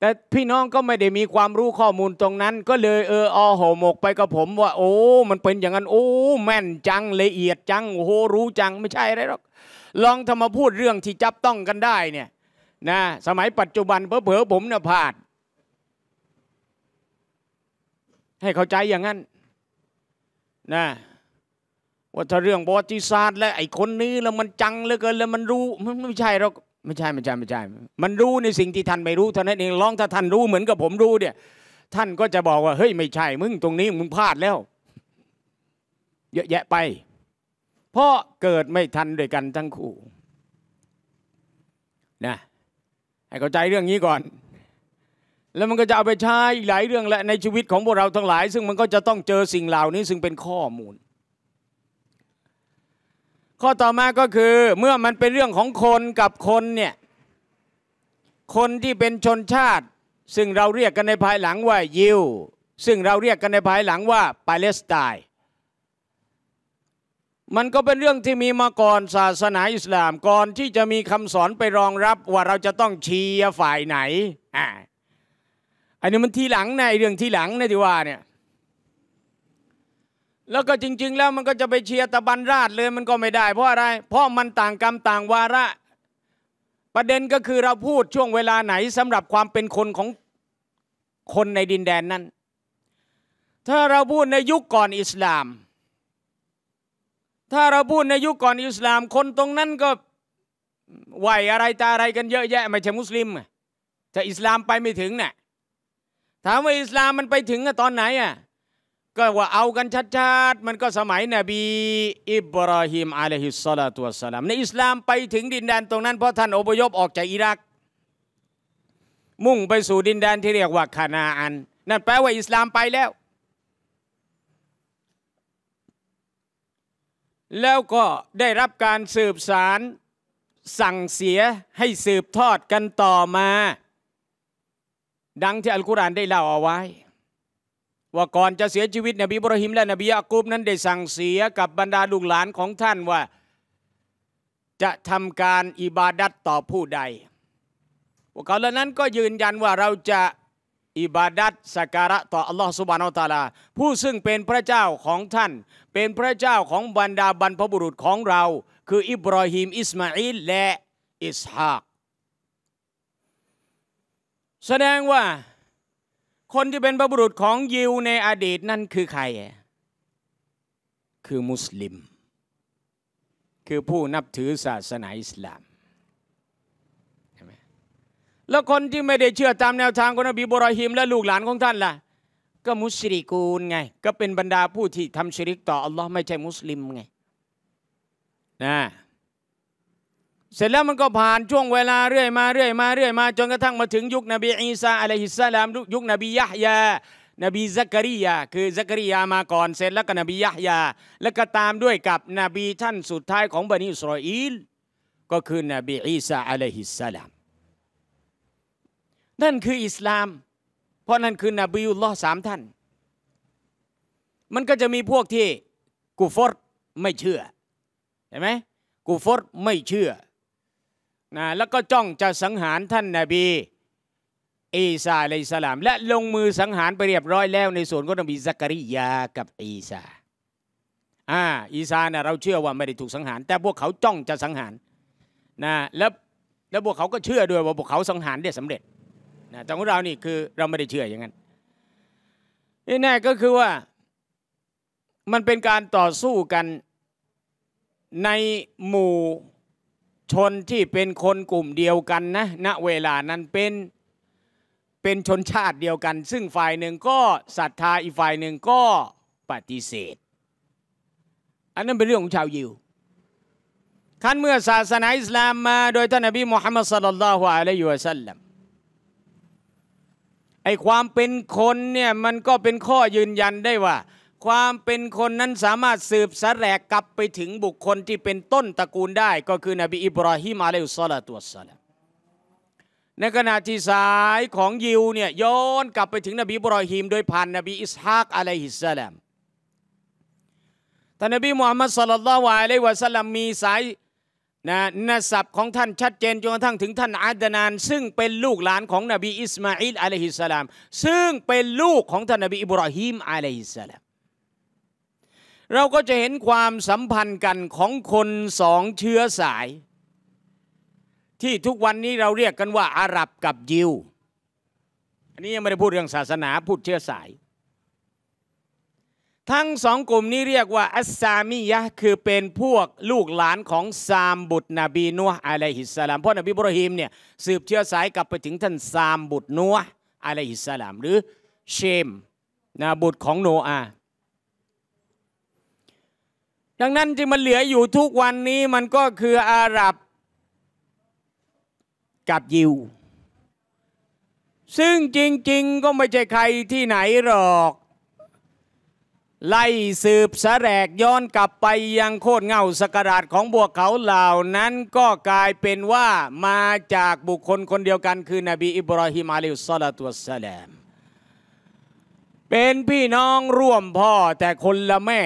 แต่พี่น้องก็ไม่ได้มีความรู้ข้อมูลตรงนั้น ก็เลยเอออโหมก ไปกับผมว่าโอ้ มันเป็นอย่างนั้นโอ้ แม่นจังละเอียดจังโอ้รู้จังไม่ใช่อะไรหรอกลองทำมาพูดเรื่องที่จับต้องกันได้เนี่ยนะสมัยปัจจุบันเพผลอผมเนี่ยพลาดให้เข้าใจอย่างนั้นนะว่าถ้าเรื่องบอติศาสตร์และไอ้คนนี้ แล้วมันจังเหลือเกินแล้วมันรู้มันไม่ใช่เราไม่ใช่ไม่ใช่ไม่ใช่มันรู้ในสิ่งที่ท่านไม่รู้ เท่านั้นเองลองถ้าท่านรู้เหมือนกับผมรู้เนี่ยท่านก็จะบอกว่า เฮ้ย ไม่ใช่ มึงตรงนี้มึงพลาดแล้ว เยอะแยะไป เพราะเกิดไม่ทันด้วยกันทั้งคู่ นะให้เข้าใจเรื่องนี้ก่อน แล้วมันก็จะเอาไปใช้อีกหลายเรื่องและในชีวิตของพวกเราทั้งหลาย ซึ่งมันก็จะต้องเจอสิ่งเหล่านี้ ซึ่งเป็นข้อมูล ข้อต่อมาก็คือเมื่อมันเป็นเรื่องของคนกับคนเนี่ยคนที่เป็นชนชาติ ซึ่งเราเรียกกันในภายหลังว่ายิวซึ่งเราเรียกกันในภายหลังว่าปาเลสไตน์มันก็เป็นเรื่องที่มีมาก่อนศาสนาอิสลามก่อนที่จะมีคำสอนไปรองรับว่าเราจะต้องเชียร์ฝ่ายไหนอ่าอันนี้มันทีหลังในเรื่องทีหลังในที่ว่าเนี่ย แล้วก็จริง ๆ แล้วมันก็จะไปเชียร์ตะบันราชเลยมันก็ไม่ได้เพราะอะไร เพราะมันต่างกรรมต่างวาระ ประเด็นก็คือเราพูดช่วงเวลาไหนสำหรับความเป็นคนของคนในดินแดนนั้น ถ้าเราพูดในยุคก่อนอิสลามถ้าเราพูดในยุคก่อนอิสลามคนตรงนั้นก็ไหวอะไรตาอะไรกันเยอะแยะ ไม่ใช่มุสลิมจะอิสลามไปไม่ถึงเนะ่ยถามว่าอิสลามมันไปถึงตอนไหนอ่ะก็ว่าเอากันชัดๆมันก็สมัยนบีอิบราฮิมอะลัยฮิสซาลาตุสลามในอิสลามไปถึงดินแดนตรงนั้นเพราะท่านอพยพออกจากอิรัก มุ่งไปสู่ดินแดนที่เรียกว่าคานาอันนั่นแปลว่าอิสลามไปแล้วแล้วก็ได้รับการสืบสารสั่งเสียให้สืบทอดกันต่อมา ดังที่อัลกุรอานได้เล่าเอาไว้ ว่าก่อนจะเสียชีวิตนบีบรหิมและนบียากูบนั้นได้สั่งเสียกับบรรดาลูกหลานของท่านว่า จะทำการอิบาดัตต่อผู้ใดพวกเขาเหล่านั้นก็ยืนยันว่าเราจะอิบาดัตสักการะต่ออัลลอฮฺสุบานอัลตาลา ผู้ซึ่งเป็นพระเจ้าของท่าน เป็นพระเจ้าของบรรดาบรรพบุรุษของเรา คือ อิบรอฮิมอิสมาอิลและอิสฮาก แสดงว่าคนที่เป็นบรรพบุรุษของยิวในอดีตนั่นคือใคร คือมุสลิม คือผู้นับถือศาสนาอิสลามแล้วคนที่ไม่ได้เชื่อตามแนวทางของนบีบรอฮิมและลูกหลานของท่านล่ะก็มุสลิกูนไง ก็เป็นบรรดาผู้ที่ทำชริกต่ออัลลอฮ์ไม่ใช่มุสลิมไงนะเสร็จแล้วมันก็ผ่านช่วงเวลาเรื่อยมาเรื่อยมาเรื่อยมาจนกระทั่งมาถึงยุคนบีอีสาอะลัยฮิสสลามยุคนบียะฮยา นบีซักริยาคือซักริยามาก่อนเสร็จแล้วก็นบียะฮยา แล้วก็ตามด้วยกับนบีท่านสุดท้ายของบันิอิสราเอลก็คือนบีอีสาอะลัยฮิสสลามนั่นคืออิสลาม เพราะนั่นคือนบีอุลลอฮ์สามท่าน มันก็จะมีพวกที่กูฟอร์ไม่เชื่อเห็นไหมกูฟอร์ไม่เชื่อ นะ แล้วก็จ้องจะสังหารท่านนาบีอีสาะลยสลาม และลงมือสังหารไปเรียบร้อยแล้ว ในส่วนของมีซักริยากับอีสาอ่า อีสานะเราเชื่อว่าไม่ได้ถูกสังหาร แต่พวกเขาจ้องจะสังหาร นะ แล้วแล้วพวกเขาก็เชื่อด้วยว่าพวกเขาสังหารได้สำเร็จนะแต่ของเรานี่คือเราไม่ได้เชื่ออย่างนั้นนี่แน่ก็คือว่า มันเป็นการต่อสู้กันในหมู่ชนที่เป็นคนกลุ่มเดียวกันนะ ณ เวลานั้นเป็นเป็นชนชาติเดียวกัน ซึ่งฝ่ายหนึ่งก็ศรัทธาอีกฝ่ายหนึ่งก็ปฏิเสธ อันนั้นเป็นเรื่องของชาวยิวขั้นเมื่อศาสนาอิสลามมาโดยท่านนบีมุฮัมมัดสัลลัลลอฮุอะลัยฮิวะสัลลัมไอ้ความเป็นคนเนี่ยมันก็เป็นข้อยืนยันได้ว่า ความเป็นคนนั้นสามารถสืบสแรกกลับไปถึงบุคคลที่เป็นต้นตระกูลได้ ก็คือนบีอิบราฮิมอะลัยฮุสซาลาตุสซาลาในขณะที่สายของยิวเนี่ยย้อนกลับไปถึงนบีบรอฮิมโดยผ่านนบีอิสฮากอะลัยฮิสสลามท่านนบีมูฮัมมัดสลลัลลอฮุอะลัยวะสัลลัมมีสายนะนัสับของท่านชัดเจนจนกระทั่งถึงท่านอาดนาน ซึ่งเป็นลูกหลานของนบีอิสมาอิลอะลัยฮิสสลาม ซึ่งเป็นลูกของท่านนบีอิบราฮิมอะลัยฮิสสลามเราก็จะเห็นความสัมพันธ์กันของคนสองเชื้อสาย ที่ทุกวันนี้เราเรียกกันว่าอาหรับกับยิวอันนี้ยังไม่ได้พูดเรื่องศาสนาพูดเชื้อสายทั้งสองกลุ่มนี้เรียกว่าอัสซามียะคือเป็นพวกลูกหลานของซามบุตรนบีนัวอะลัยฮิสสลาม เพราะนบีบรหิมเนี่ยสืบเชื้อสายกลับไปถึงท่านซามบุตรนัวอะลัยฮิสสลามหรือเชมนะบุตรของโนอา ดังนั้นจึงมันเหลืออยู่ทุกวันนี้มันก็คืออาหรับกับยิว ซึ่งจริงๆก็ไม่ใช่ใครที่ไหนหรอกไล่สืบสแสรกย้อนกลับไปยังโคตรเงาสกราชของพวกเขาเหล่านั้นก็กลายเป็นว่ามาจากบุคคลคนเดียวกันคือ นบีอิบราฮิมอะลัยฮิสลาตุสลาม เป็นพี่น้องร่วมพ่อแต่คนละแม่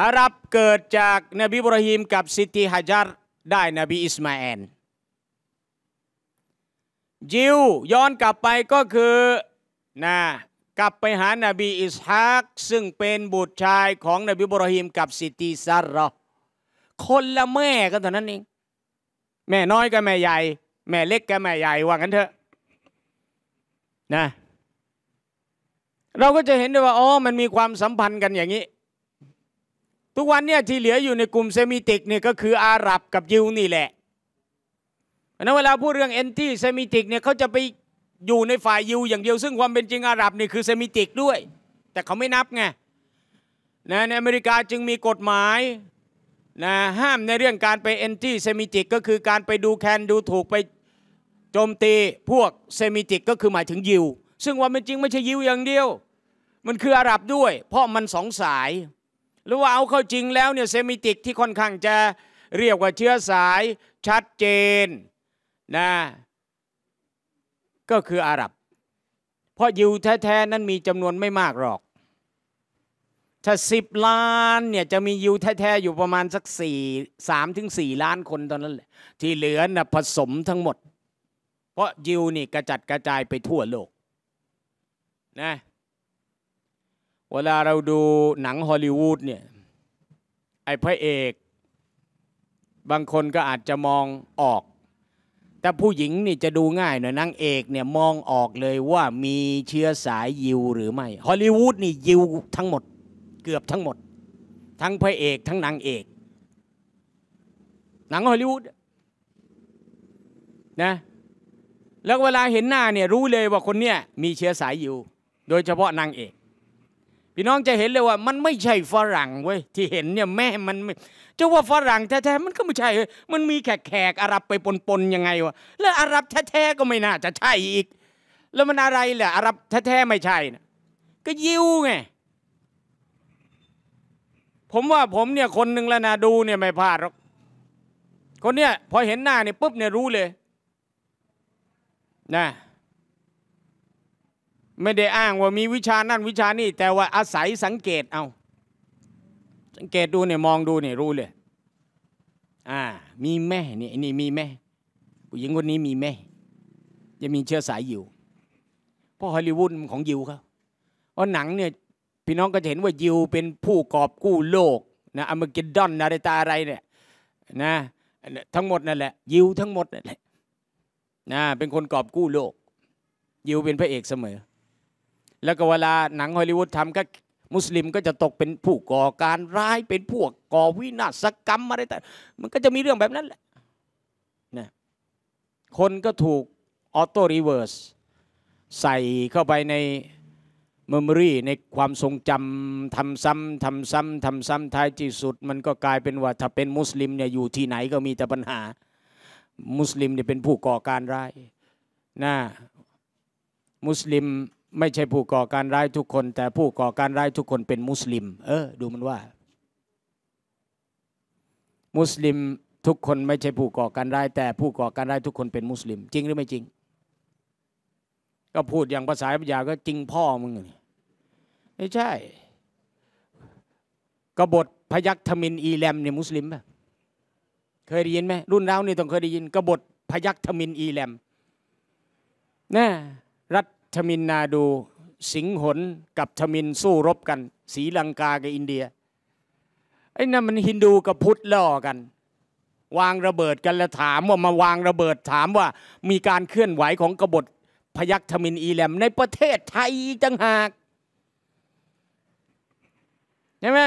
อารับเกิดจากนบีบรหิมกับสิทธิฮจัรได้นบีอิสมาแอนยิวย้อนกลับไปก็คือนะกลับไปหานบีอิสฮักซึ่งเป็นบุตรชายของนบีบรหิมกับสิตีซารอคนละแม่กันเท่านั้นเอง แม่น้อยกับแม่ใหญ่ แม่เล็กกับแม่ใหญ่ ว่างั้นเถอะนะเราก็จะเห็นได้ว่าอ๋อมันมีความสัมพันธ์กันอย่างนี้ ทุกวันเนี่ยที่เหลืออยู่ในกลุ่มเซมิติกเนี่ยก็คืออาหรับกับยิวนี่แหละนั้นเวลาพูดเรื่องแอนตี้เซมิติกเนี่ยเขาจะไปอยู่ในฝ่ายยิวอย่างเดียว ซึ่งความเป็นจริงอาหรับนี่คือเซมิติกด้วย แต่เขาไม่นับไงนะในอเมริกาจึงมีกฎหมายนะห้ามในเรื่องการไปแอนตี้เซมิติกก็คือการไปดูแคนดูถูกไปโจมตีพวกเซมิติกก็คือหมายถึงยิวซึ่งความเป็นจริงไม่ใช่ยิวอย่างเดียว มันคืออาหรับด้วย เพราะมันสองสาย หรือว่าเอาเข้าจริงแล้วเนี่ยเซมิติกที่ค่อนข้างจะเรียกว่าเชื้อสายชัดเจนนะก็คืออาหรับ เพราะยิวแท้ ๆ นั้นมีจำนวนไม่มากหรอก ถ้าสิบล้านเนี่ย จะมียิวแท้ ๆ อยู่ประมาณสักสี่สามถึงสี่ล้านคนตอนนั้นแหละที่เหลือนะ่ะผสมทั้งหมด เพราะยิวนี่กระจัดกระจายไปทั่วโลก นะ เวลาเราดูหนังฮอลลีวูดเนี่ย ไอ้พระเอก บางคนก็อาจจะมองออกแต่ผู้หญิงนี่จะดูง่ายหน่อยนางเอกเนี่ย มองออกเลยว่ามีเชื้อสายยิวหรือไม่ฮอลลีวูดนี่ยิวทั้งหมดเกือบทั้งหมด ทั้งพระเอกทั้งนางเอกหนังฮอลลีวูดนะแล้วเวลาเห็นหน้าเนี่ยรู้เลยว่าคนเนี้ยมีเชื้อสายยิว โดยเฉพาะนางเอก พี่น้องจะเห็นเลยว่ามันไม่ใช่ฝรั่งเว้ยที่เห็นเนี่ยแม่มันจะว่าฝรั่งแท้ๆมันก็ไม่ใช่ มันมีแขกแขกอารับไปปนๆยังไงวะ แล้วอารับแท้ๆก็ไม่น่า จะใช่อีก แล้วมันอะไรแหละอารับแท้ๆไม่ใช่นะก็ยิวไง ผมว่าผมเนี่ยคนหนึ่งแล้วนะดูเนี่ยไม่พลาดหรอก คนเนี่ยพอเห็นหน้าเนี่ยปุ๊บเนี่ยรู้เลย นะ ไม่ได้อ้างว่ามีวิชานั่นวิชานี่ แต่ว่าอาศัยสังเกตเอาเกตดูเนี่ยมองดูเนี่ยรู้เลย อ่า มีแม่เนี่ยนี่มีแม่ผู้หญิงคนนี้มีแม่จะมีเชื้อสายยิวเพราะฮอลลีวูดของยิวเขาเพราะหนังเนี่ย พี่น้องก็จะเห็นว่ายิวเป็นผู้กอบกู้โลกนะอเมริกันดอนนาริตาอะไรเนี่ยนะทั้งหมดนั่นแหละ ยิวทั้งหมดนั่นแหละนะ เป็นคนกอบกู้โลก ยิวเป็นพระเอกเสมอ แล้วก็เวลาหนังฮอลลีวูดทำก็มุสลิมก็จะตกเป็นผู้ก่อการร้ายเป็นพวกก่อวินาศกรรมอะไรแต่ มันก็จะมีเรื่องแบบนั้นแหละ นะ คนก็ถูกออโต้รีเวิร์สใส่เข้าไปในเมมโมรีในความทรงจำทำซ้ำทำซ้ำทำซ้ำท้ายที่สุด มันก็กลายเป็นว่าถ้าเป็นมุสลิมเนี่ยอยู่ที่ไหนก็มีแต่ปัญหา มุสลิมเนี่ยเป็นผู้ก่อการร้าย นะ มุสลิมไม่ใช่ผู้ก่อการร้ายทุกคน แต่ผู้ก่อการร้ายทุกคนเป็นมุสลิม เออดูมันว่า มุสลิมทุกคนไม่ใช่ผู้ก่อการร้าย แต่ผู้ก่อการร้ายทุกคนเป็นมุสลิม จริงหรือไม่จริง ก็พูดอย่างภาษาพยาก็ จริงพ่อมึงไม่ใช่กบฏพยัคฆ์ทมินอีแลมเนี่ยมุสลิมป่ะเคยได้ยินไหมรุ่นเรานี่ต้องเคยได้ยินกบฏพยัคฆ์ทมินอีแลมน่รัฐทมินนาดูสิงหน กับทมินสู้รบกัน สีลังกากับอินเดียไอ้นั่นมันฮินดูกับพุทธล่อกัน วางระเบิดกันแล้วถามว่ามาวางระเบิดถามว่า มีการเคลื่อนไหวของกบฏ พยัคฆ์ทมินอีแลมในประเทศไทยจังหากใช่ไหม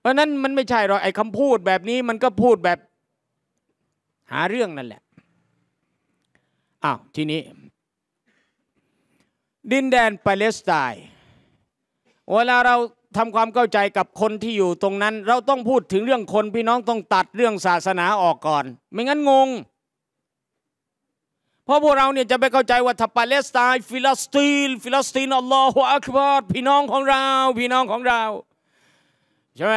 เพราะนั้นมันไม่ใช่หรอกไอ้คำพูดแบบนี้มันก็พูดแบบ หาเรื่องนั่นแหละอ้าวทีนี้ดินแดนปาเลสไตน์เวลาเราทำความเข้าใจกับคนที่อยู่ตรงนั้นเราต้องพูดถึงเรื่องคนพี่น้องต้องตัดเรื่องศาสนาออกก่อน ไม่งั้นงง เพราะพวกเราเนี่ยจะไปเข้าใจว่าถ้าปาเลสไตน์ฟิลิสตีนฟิลิสตีนอัลลอฮฺอักบารพี่น้องของเรา พี่น้องของเรา ใช่ไหม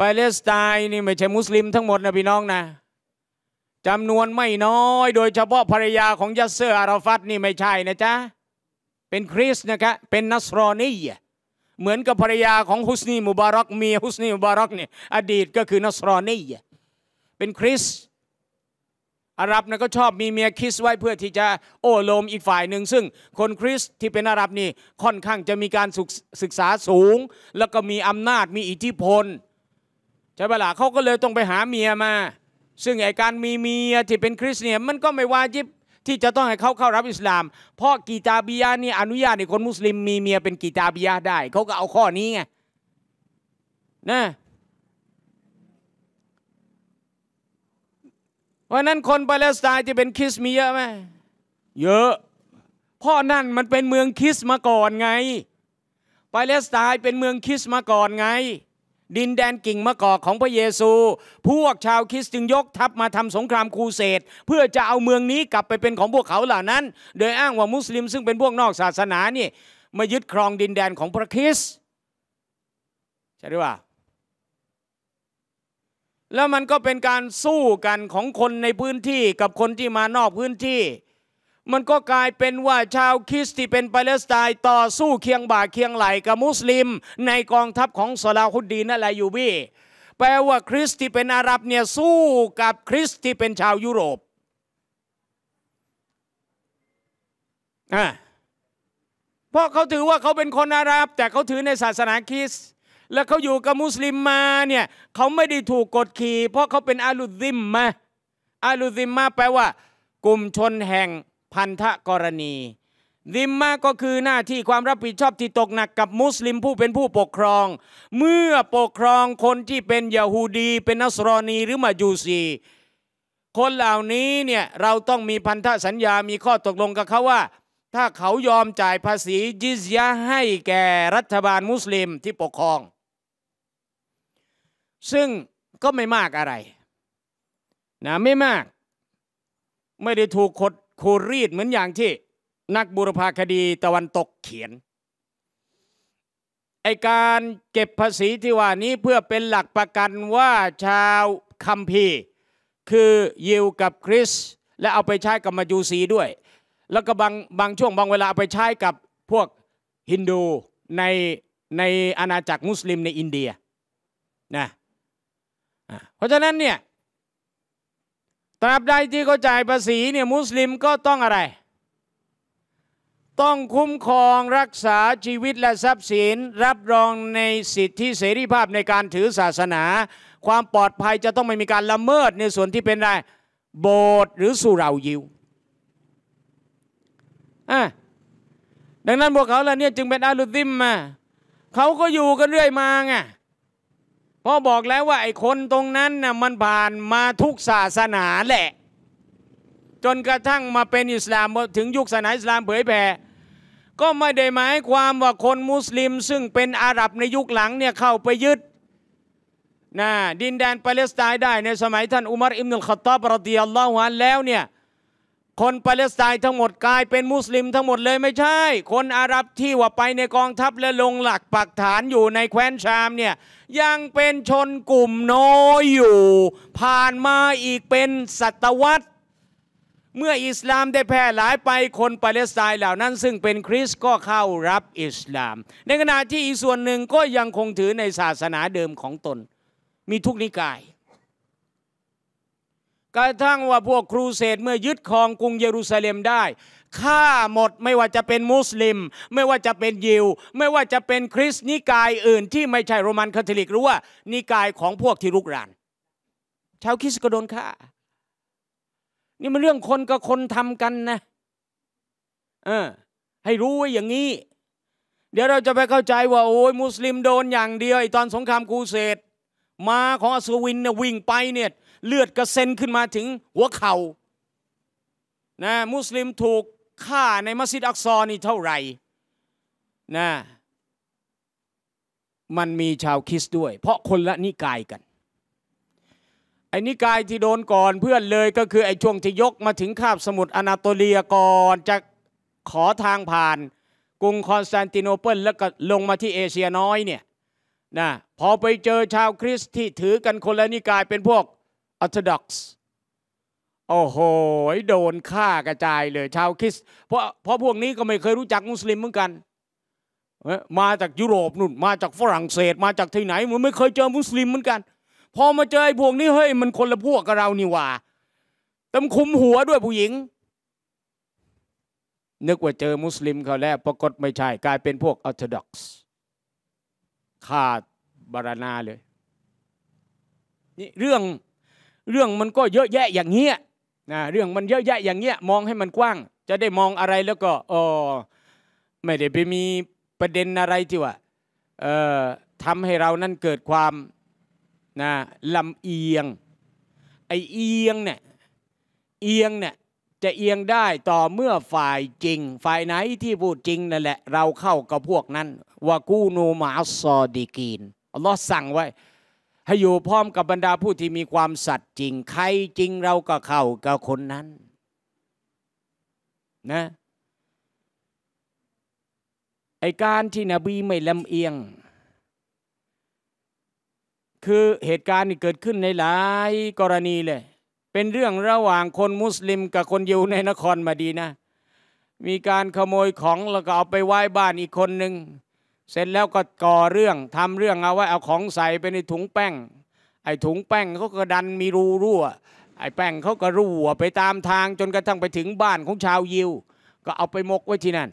ปาเลสไตน์นี่ไม่ใช่มุสลิมทั้งหมดนะพี่น้องนะจำนวนไม่น้อย โดยเฉพาะภรรยาของยัสเซอร์อาราฟัตนี่ไม่ใช่นะจ๊ะเป็นคริสต์นะครับเป็นนัสรอนีเหมือนกับภรรยาของฮุสนีมุบารักเมียฮุสนีมุบารักเนี่ยอดีตก็คือนัสรอนีเป็นคริสต์อาหรับนะก็ชอบมีเมียคริสไว้เพื่อที่จะโอ้โลมอีกฝ่ายหนึ่งซึ่งคนคริสที่เป็นอาหรับนี่ค่อนข้างจะมีการศึกษาสูง แล้วก็มีอำนาจมีอิทธิพลใช่ปะล่ะเขาก็เลยต้องไปหาเมียมา ซึ่งไอการมีเมียที่เป็นคริสเนี่ยมันก็ไม่วาจิบที่จะต้องให้เขาเข้ารับอิสลาม เพราะกีตาบียะนี่อนุญาตให้คนมุสลิมมีเมียเป็นกีตาบียะได้เขาก็เอาข้อนี้ไงนะเพราะนั้นคนปาเลสไตน์จะเป็นคริสมีเยอะไหมเยอะเพราะนั่นมันเป็นเมืองคริสมาก่อนไงปาเลสไตน์เป็นเมืองคริสมาก่อนไงดินแดนกิ่งมะกอกของพระเยซู พวกชาวคริสต์จึงยกทัพมาทำสงครามครูเสดเพื่อจะเอาเมืองนี้กลับไปเป็นของพวกเขาเหล่านั้น โดยอ้างว่ามุสลิมซึ่งเป็นพวกนอกศาสนานี่ มายึดครองดินแดนของพระคริสต์ใช่หรือเปล่า แล้วมันก็เป็นการสู้กันของคนในพื้นที่ กับคนที่มานอกพื้นที่มันก็กลายเป็นว่า ชาวคริสต์ที่เป็นปาเลสไตน์ต่อสู้เคียงบ่าเคียงไหลกับมุสลิม ในกองทัพของซาลาฮุดดีนั่แหละอยู่บี้แปลว่าคริสต์ที่เป็นอาหรับเนี่ยสู้กับคริสต์ที่เป็นชาวยุโรป อ่า เพราะเขาถือว่าเขาเป็นคนอาหรับแต่เขาถือในศาสนาคริสต์แล้วเขาอยู่กับมุสลิมมาเนี่ยเขาไม่ได้ถูกกดขี่ เพราะเขาเป็นอาลุซิมมาอาลุซิมมาแปลว่า กลุ่มชนแห่งพันธกรณีริมมาก็คือหน้าที่ความรับผิดชอบที่ตกหนักกับมุสลิมผู้เป็นผู้ปกครอง เมื่อปกครองคนที่เป็นยาฮูดีเป็นนัสรอนีหรือมายูซี คนเหล่านี้เนี่ยเราต้องมีพันธสัญญา มีข้อตกลงกับเขาว่า ถ้าเขายอมจ่ายภาษีจิซยะให้แก่รัฐบาลมุสลิมที่ปกครอง ซึ่งก็ไม่มากอะไรนะไม่มากไม่ได้ถูกขดขูดรีดเหมือนอย่างที่นักบุรพาคดีตะวันตกเขียนไอการเก็บภาษีที่ว่านี้เพื่อเป็นหลักประกันว่าชาวคัมภีร์คือยิวกับคริสและเอาไปใช้กับมายูซีด้วย แล้วก็บางบางช่วงบางเวลาเอาไปใช้กับพวกฮินดูในในอาณาจักรมุสลิมในอินเดียนะเพราะฉะนั้นเนี่ยตราบใดที่เขาจ่ายภาษีเนี่ยมุสลิมก็ต้องอะไร ต้องคุ้มครองรักษาชีวิตและทรัพย์สินรับรองในสิทธิเสรีภาพในการถือศาสนา ความปลอดภัยจะต้องไม่มีการละเมิดในส่วนที่เป็นไรโบสถ์หรือสุรายิว่ดังนั้นพวกเขาเหล่านี้จึงเป็นอาลุดิมมา เขาก็อยู่กันเรื่อยมาไงพราะบอกแล้วว่า ไอ้คนตรงนั้นน่ะมันผ่านมาทุกศาสนาแหละ จนกระทั่งมาเป็นอิสลามถึงยุคศาสนาอิสลามเผยแผ่ก็ไม่ได้หมายความว่าคนมุสลิมซึ่งเป็นอาหรับในยุคหลังเนี่ยเข้าไปยึดนะดินแดนปาเลสไตน์ได้ในสมัยท่านอุมารอิมนุลขตาบรดิยัลลอฮุอันแล้วเนี่ยคนปาเลสไตน์ทั้งหมดกลายเป็นมุสลิมทั้งหมดเลยไม่ใช่ คนอาหรับที่ว่าไปในกองทัพและลงหลักปักฐานอยู่ในแคว้นชามเนี่ยยังเป็นชนกลุ่มน้อยอยู่ ผ่านมาอีกเป็นศตวรรษ เมื่ออิสลามได้แพร่หลายไปคนปาเลสไตน์เหล่านั้น ซึ่งเป็นคริสก็เข้ารับอิสลาม ในขณะที่อีกส่วนหนึ่งก็ยังคงถือในศาสนาเดิมของตน มีทุกนิกายกระทั่งว่าพวกครูเสดเมื่อยึดครองกรุงเยรูซาเล็มได้ฆ่าหมดไม่ว่าจะเป็นมุสลิม ไม่ว่าจะเป็นยิว ไม่ว่าจะเป็นคริสต์นิกายอื่น ที่ไม่ใช่โรมันคาทอลิกหรือว่า นิกายของพวกที่รุกรานชาวคริสต์ก็โดนฆ่านี่มันเรื่องคนกับคนทำกันนะเออให้รู้ไว้อย่างนี้ เดี๋ยวเราจะไปเข้าใจว่าโอ้ยมุสลิมโดนอย่างเดียวไอตอนสงครามกูเสดมาของอัสวินเนี่ยวิ่งไปเนี่ยเลือดกระเซ็นขึ้นมาถึงหัวเขา่านะมุสลิมถูกฆ่าในมัสยิดอักซอนี่เท่าไหร่นะมันมีชาวคริสต์ด้วย เพราะคนละนิกายกันไอ้นิกายที่โดนก่อนเพื่อนเลยก็คือไอ้ช่วงที่ยกมาถึงคาบสมุทรอนาโตเลียก่อนจะขอทางผ่านกรุงคอนสแตนติโนเปิล แล้วก็ลงมาที่เอเชียน้อยเนี่ยนะพอไปเจอชาวคริสต์ที่ถือกันคนละนิกายเป็นพวกออร์โธดอกซ์โอ้โหโดนฆ่ากระจายเลย ชาวคริสเพราะ เพราะพวกนี้ก็ไม่เคยรู้จักมุสลิมเหมือนกัน มาจากยุโรปนู่น มาจากฝรั่งเศส มาจากที่ไหน มันไม่เคยเจอมุสลิมเหมือนกัน พอมาเจอไอ้พวกนี้ เฮ้ย มันคนละพวกกับเรานี่ว่าตำคุมหัวด้วยผู้หญิง นึกว่าเจอมุสลิมเขาแล้ว ปรากฏไม่ใช่ กลายเป็นพวกออร์โธดอกซ์ขาดบารณาเลย นี่เรื่องเรื่องมันก็เยอะแยะอย่างเงี้ยนะเรื่องมันเยอะแยะอย่างเงี้ย มองให้มันกว้าง จะได้มองอะไรแล้วก็อ๋อไม่ได้ไปมีประเด็นอะไรที่ว่าเอ่อทำให้เรานั่นเกิดความนะลำเอียงไอเอียงเนี่ยเอียงเนี่ยจะเอียงได้ต่อเมื่อฝ่ายจริง ฝ่ายไหนที่พูดจริงนั่นแหละเราเข้ากับพวกนั้นว่ากูโนมาซอดีกีนอัลลอฮ์สั่งไว้ถ้าอยู่พร้อมกับบรรดาผู้ที่มีความสัตย์จริงใครจริงเราก็เข้ากับคนนั้นนะไอการที่นบีไม่ลำเอียง คือเหตุการณ์ที่เกิดขึ้นในหลายกรณีเลย เป็นเรื่องระหว่างคนมุสลิมกับคนยิวในนครมาดีนะ มีการขโมยของแล้วก็เอาไปไหว้บ้านอีกคนหนึ่งเสร็จแล้วก็ก่อเรื่องทำเรื่องเอาไว้เอาของใส่ไปในถุงแป้งไอ้ถุงแป้งเขาก็ดันมีรูรั่ว ไอ้แป้งเขาก็รั่วไปตามทาง จนกระทั่งไปถึงบ้านของชาวยิว ก็เอาไปมกไว้ที่นั่น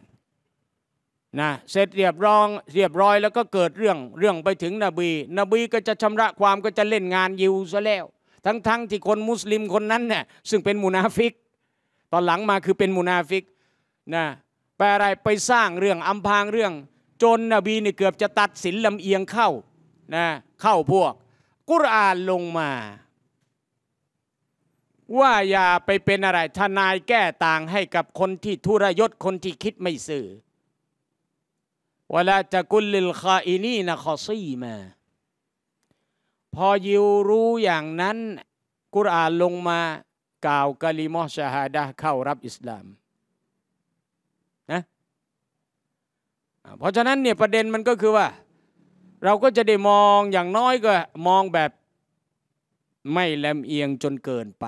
นะเสร็จเรียบร้อยเรียบร้อยแล้วก็เกิดเรื่องเรื่องไปถึงนบี นบีก็จะชำระความก็จะเล่นงานยิวซะแล้ว ทั้งๆทที่คนมุสลิมคนนั้นเนี่ยซึ่งเป็นมุนาฟิก ตอนหลังมาคือเป็นมุนาฟิกนะแปลอะไรไปสร้างเรื่องอำพางเรื่องจนนบีเนี่ยเกือบจะตัดสินลำเอียงเข้านะเข้าพวก กุรอานลงมา ว่าอย่าไปเป็นอะไรทนายแก้ต่างให้กับคนที่ทุรยศคนที่คิดไม่ซื่อเวลาจะกุลลิลคาอินีนะคอซี่มา พอยิวรู้อย่างนั้น กุรอานลงมากล่าวกะลิมอชฮาดะเข้ารับอิสลามเพราะฉะนั้นเนี่ยประเด็นมันก็คือว่า เราก็จะได้มองอย่างน้อยก็มองแบบไม่แลมเอียงจนเกินไป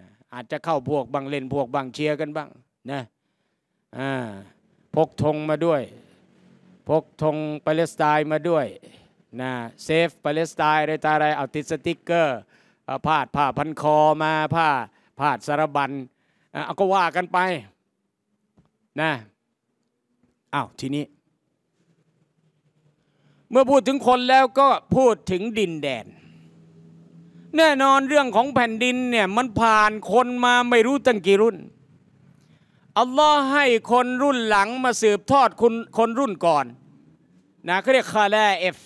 นะอาจจะเข้าพวกบางเล่นพวกบางเชียร์กันบ้างนะพกธงมาด้วย พกธงปาเลสไตน์มาด้วยนะเซฟปาเลสไตน์อะไรตาอะไรเอาติดสติ๊กเกอร์้าผ้าพันคอมาผ้าผ้าสารบันเอาก็ว่ากันไปนะอ้าวทีนี้เมื่อพูดถึงคนแล้วก็พูดถึงดินแดน แน่นอนเรื่องของแผ่นดินเนี่ยมันผ่านคนมาไม่รู้ตั้งกี่รุ่นอัลลอฮ์ให้คนรุ่นหลังมาสืบทอดคนคนรุ่นก่อนนะเขาเรียกคาลาเอฟ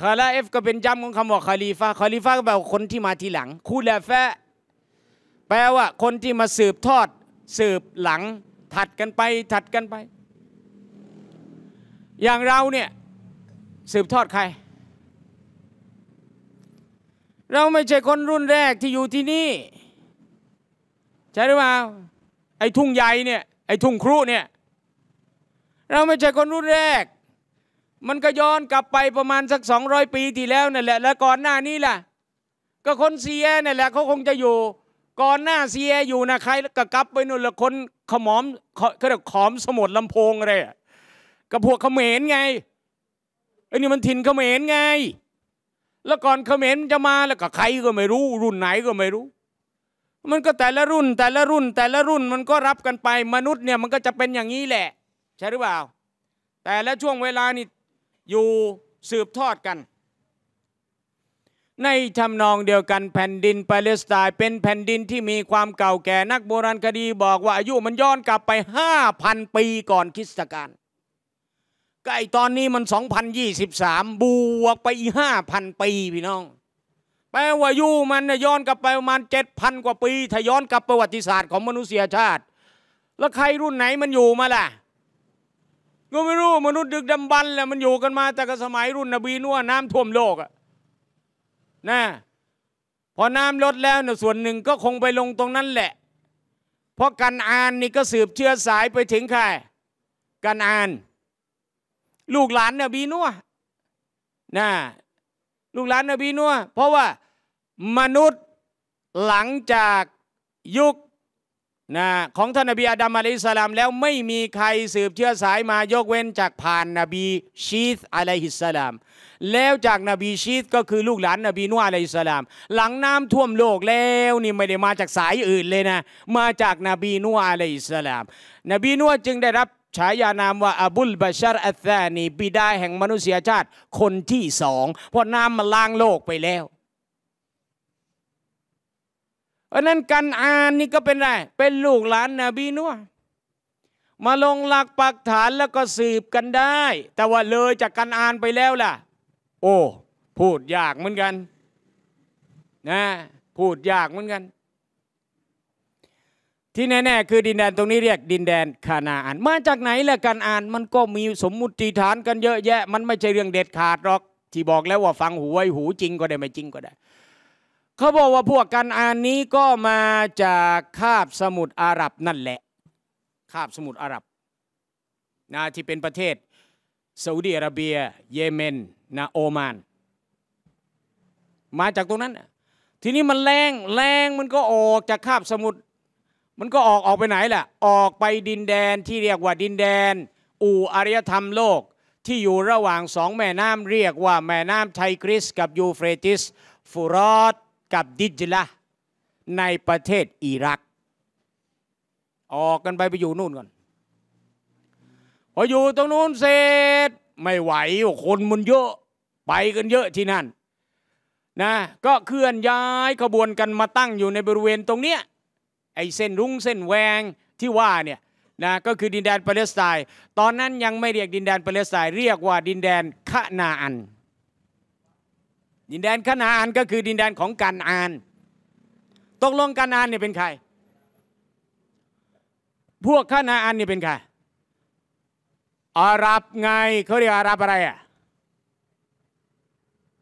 คาลาเอฟก็เป็นจำของคำว่าคาลีฟาคาลีฟาก็แปลว่าคนที่มาทีหลัง คูลาฟะแปลว่าคนที่มาสืบทอด สืบหลัง ถัดกันไปถัดกันไป อย่างเราเนี่ยสืบทอดใคร เราไม่ใช่คนรุ่นแรกที่อยู่ที่นี่ ใช่หรือเปล่าไอ้ทุ่งใหญ่เนี่ย ไอ้ทุ่งครุเนี่ย เราไม่ใช่คนรุ่นแรก มันก็ย้อนกลับไปประมาณสัก200ปีที่แล้วนั่นแหละ แล้วก่อนหน้านี้ล่ะก็คนเซียนั่นแหละเขาคงจะอยู่ ก่อนหน้าเซียอยู่นะใครก็กลับไปนู่นละคนขมอมเขาเรียกขอมสมุดลำโพงอะไรกับพวกเขมรไงไอ้นี่มันถิ่นเขมรไง แล้วก่อนเขมรจะมาแล้วก็ใครก็ไม่รู้รุ่นไหนก็ไม่รู้ มันก็แต่ละรุ่นแต่ละรุ่น แต่ละรุ่นมันก็รับกันไปมนุษย์เนี่ยมันก็จะเป็นอย่างนี้แหละ ใช่หรือเปล่าแต่ละช่วงเวลานี่อยู่สืบทอดกัน ในทำนองเดียวกันแผ่นดินปาเลสไตน์เป็นแผ่นดินที่มีความเก่าแก่นักโบราณคดีบอกว่า อายุมันย้อนกลับไป 5,000 ปีก่อนคริสตกาลก็ไอตอนนี้มัน 2023 บวกไปอีห้าพันปี พี่น้อง แปลว่ายูมันย้อนกลับไปประมาณ7,000 กว่าปีถ้าย้อนกลับประวัติศาสตร์ของมนุษยชาติ แล้วใครรุ่นไหนมันอยู่มาล่ะ ก็ไม่รู้มนุษย์ดึกดำบรรพ์แหละมันอยู่กันมา แต่ก็สมัยรุ่นนบีนัวน้ำท่วมโลกอะนะ พอน้ำลดแล้วเนี่ยส่วนหนึ่งก็คงไปลงตรงนั้นแหละเพราะกันอานนี่ก็สืบเชื้อสายไปถึงใครกันอานลูกหลานนบีนัวนะลูกหลานนบีนัวเพราะว่ามนุษย์หลังจากยุคนะของท่านนบีอาดัมอะลัยสลาม แล้วไม่มีใครสืบเชื้อสายมายกเว้นจากผ่านนบีชีธอะลัยฮิสลาม แล้วจากนบีชีสก็คือลูกหลานนบีนัวอะลัยสลาม หลังน้ำท่วมโลกแล้วนี่ไม่ได้มาจากสายอื่นเลยนะ มาจากนบีนัวอะลัยสลาม นบีนัวจึงได้รับฉายานามว่าอบุลบาชารอัลซานีบิดาแห่งมนุษยชาติคนที่สองเพราะน้ำมันล้างโลกไปแล้วเพราะนั้นกันอานนี่ก็เป็นไรเป็นลูกหลานนาบีนัวมาลงหลักปักฐานแล้วก็สืบกันได้ แต่ว่าเลยจากกันอานไปแล้วล่ะ โอ้พูดยากเหมือนกันนะพูดยากเหมือนกันที่แน่ ๆ คือดินแดนตรงนี้เรียกดินแดนคานาอันมาจากไหนละการอ่านมันก็มีสมมุติฐานกันเยอะ แยะ มันไม่ใช่เรื่องเด็ดขาดหรอก ที่บอกแล้วว่าฟังหูไว้หูจริงก็ได้ไม่จริงก็ได้ เขาบอกว่าพวกการอ่านนี้ก็มาจากคาบสมุทรอาหรับนั่นแหละคาบสมุทรอาหรับนะที่เป็นประเทศซาอุดีอาระเบีย เยเมนนะโอมาน มาจากตรงนั้น ทีนี้มันแรงแรงมันก็ออกจากคาบสมุทรมันก็ออกออกไปไหนแหละ ออกไปดินแดนที่เรียกว่าดินแดน อู่อารยธรรมโลก ที่อยู่ระหว่างสองแม่น้ำเรียกว่า แม่น้ำไทกริสกับยูเฟรติสฟูรอดกับดิจละในประเทศอิรัก ออกกันไปไปอยู่นู่นก่อนพออยู่ตรงนู้นเสร็จไม่ไหวคนมันเยอะไปกันเยอะที่นั่นนะก็เคลื่อนย้ายขบวนกันมาตั้งอยู่ในบริเวณตรงเนี้ยไอ้เส้นรุ้งเส้นแวงที่ว่าเนี่ยนะก็คือดินแดนปาเลสไตน์ตอนนั้นยังไม่เรียกดินแดนปาเลสไตน์เรียกว่า ดินแดนคนาอัน ดินแดนคนาอันก็คือดินแดนของกานอานตกลงกานอานเนี่ยเป็นใคร พวกคนาอันเนี่ยเป็นใครอาหรับไงเขาเรียกอาหรับอะไรอ่ะ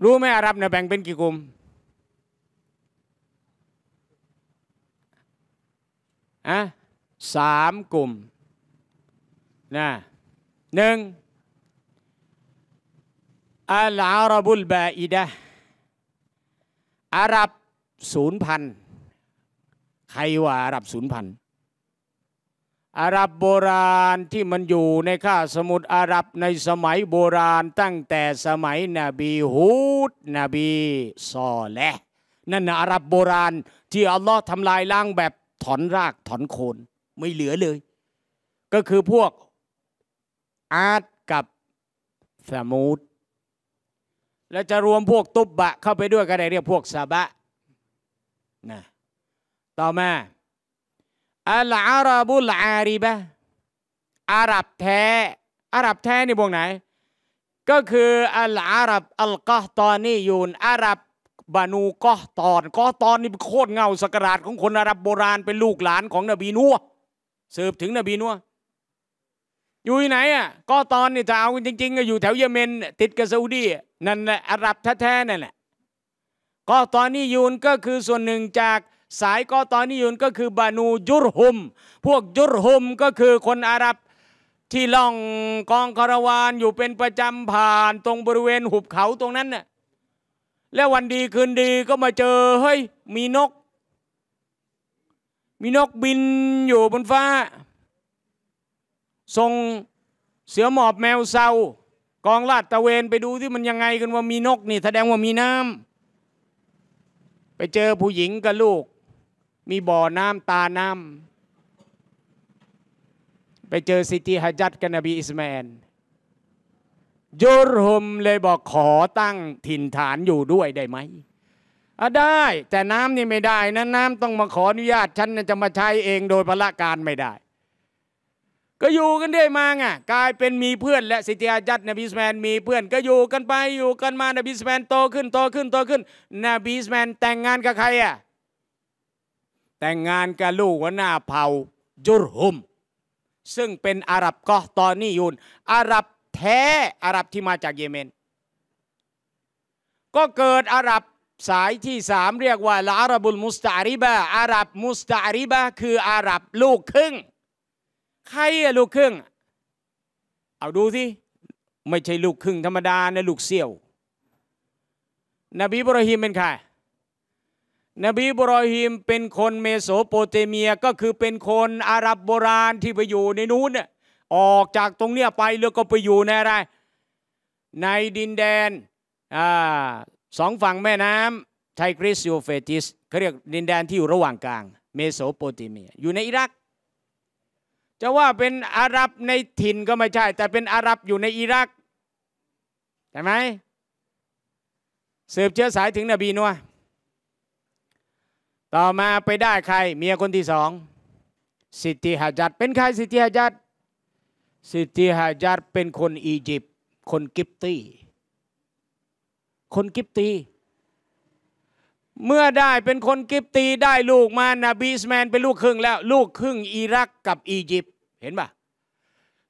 รู้ไหมอาหรับเนี่ยแบ่งเป็นกี่กลุ่มอะสามกลุ่มนะหนึ่งอัลอาราบุลบาอิดะอารับศูนย์พันใครว่าอารับศูนย์พันอารับโบราณที่มันอยู่ในข้าสมุทรอารับในสมัยโบราณตั้งแต่สมัยนบีฮูดนบีซอแลนั่นอารับโบราณ ที่อัลลอฮ์ทำลายล้างแบบถอนราก ถอนโคนไม่เหลือเลย ก็คือพวกอาร์ตกับสมูท แล้วจะรวมพวกตุบบะ เข้าไปด้วยก็ได้เรียกพวกซาบะนะต่อมาอัลอาราบุลอาริบะอาหรับแท้อาหรับแท้นี่พวกไหน ก็คืออัลอาหรับอัลกอฮตอนียูนอาหรับบานูก็ตอนก็ตอนนี่เป็นโคตรเงาสกราชของคนอาหรับโบราณเป็นลูกหลานของนบีนัวสืบถึงนบีนัวอยู่ที่ไหนอ่ะก็ตอนนี่จะเอาจริงๆก็อยู่แถวเยเมนติดกับซาอุดีนั่นแหละอาหรับแท้ๆนั่นแหละก็ตอนนี้ยูนก็คือส่วนหนึ่งจากสายก็ตอนนี้ยูนก็คือ บานูยุรฮุม พวกยุรฮุมก็คือคนอาหรับที่ล่องกองคาราวานอยู่เป็นประจำผ่านตรงบริเวณหุบเขาตรงนั้นน่ะแล้ววันดีคืนดีก็มาเจอ เฮ้ย มีนก มีนกบินอยู่บนฟ้าส่งเสือหมอบแมวเศร้ากองลาดตะเวนไปดูที่มันยังไงกันว่ามีนกนี่แสดงว่ามีน้ำไปเจอผู้หญิงกับลูก มีบ่อน้ำตาน้ำไปเจอสิทธิฮัจัดกันนบีอิสมาอลยุรมเลยบอกขอตั้งถิ่นฐานอยู่ด้วยได้ไหมอ่ะได้ แต่น้ำนี่ไม่ได้นะน้ำต้องมาขออนุญาตฉันจะมาใช้เองโดยพละการไม่ได้ ก็อยู่กันได้มาไงกลายเป็นมีเพื่อนและสิทธิอาจัดนบีสแมนมีเพื่อนก็อยู่กันไปอยู่กันมานบีสแมนโตขึ้นโตขึ้นโตขึ้น นบีสแมนแต่งงานกับใครอ่ะแต่งงานกับลูกหวหน้าเผ่ายุรหุม ซึ่งเป็นอาหรับกอตอนนี้ยูนอาหรับแท้อาหรับที่มาจากเยเมน ก็เกิดอาหรับสายที่สามเรียกว่าละอารบุลมุสตาริบะอาหรับมุสตาริบะคืออาหรับลูกครึ่งใครอะลูกครึ่งเอาดูสิไม่ใช่ลูกครึ่งธรรมดานะลูกเซี่ยว นบีบรหิมเป็นใครนบีบรอฮิมเป็นคนเมโสโปเตเมียก็คือเป็นคนอาหรับโบราณที่ไปอยู่ในนู้นเนี่ยออกจากตรงเนี้ยไปแล้วก็ไปอยู่ในอะไร ในดินแดนอสองฝั่งแม่น้ำไทกริสยูเฟติสเขาเรียกดินแดนที่อยู่ระหว่างกลาง เมโสโปเตเมียอยู่ในอิรักจะว่าเป็นอาหรับในถิ่นก็ไม่ใช่ แต่เป็นอาหรับอยู่ในอิรักใช่ไหมสืบเชื้อสายถึงนบีนัวต่อมาไปได้ใครเมียคนที่สองสิทธิหาจัด เป็นใครสิทธิหาจัดสิทธิฮาจัดเป็นคนอียิปต์คนกิปตี คนกิปตี เมื่อได้เป็นคนกิปตีได้ลูกมานาบีสแมนเป็นลูกครึ่งแล้ว ลูกครึ่งอิรักกับอียิปต์เห็นปะ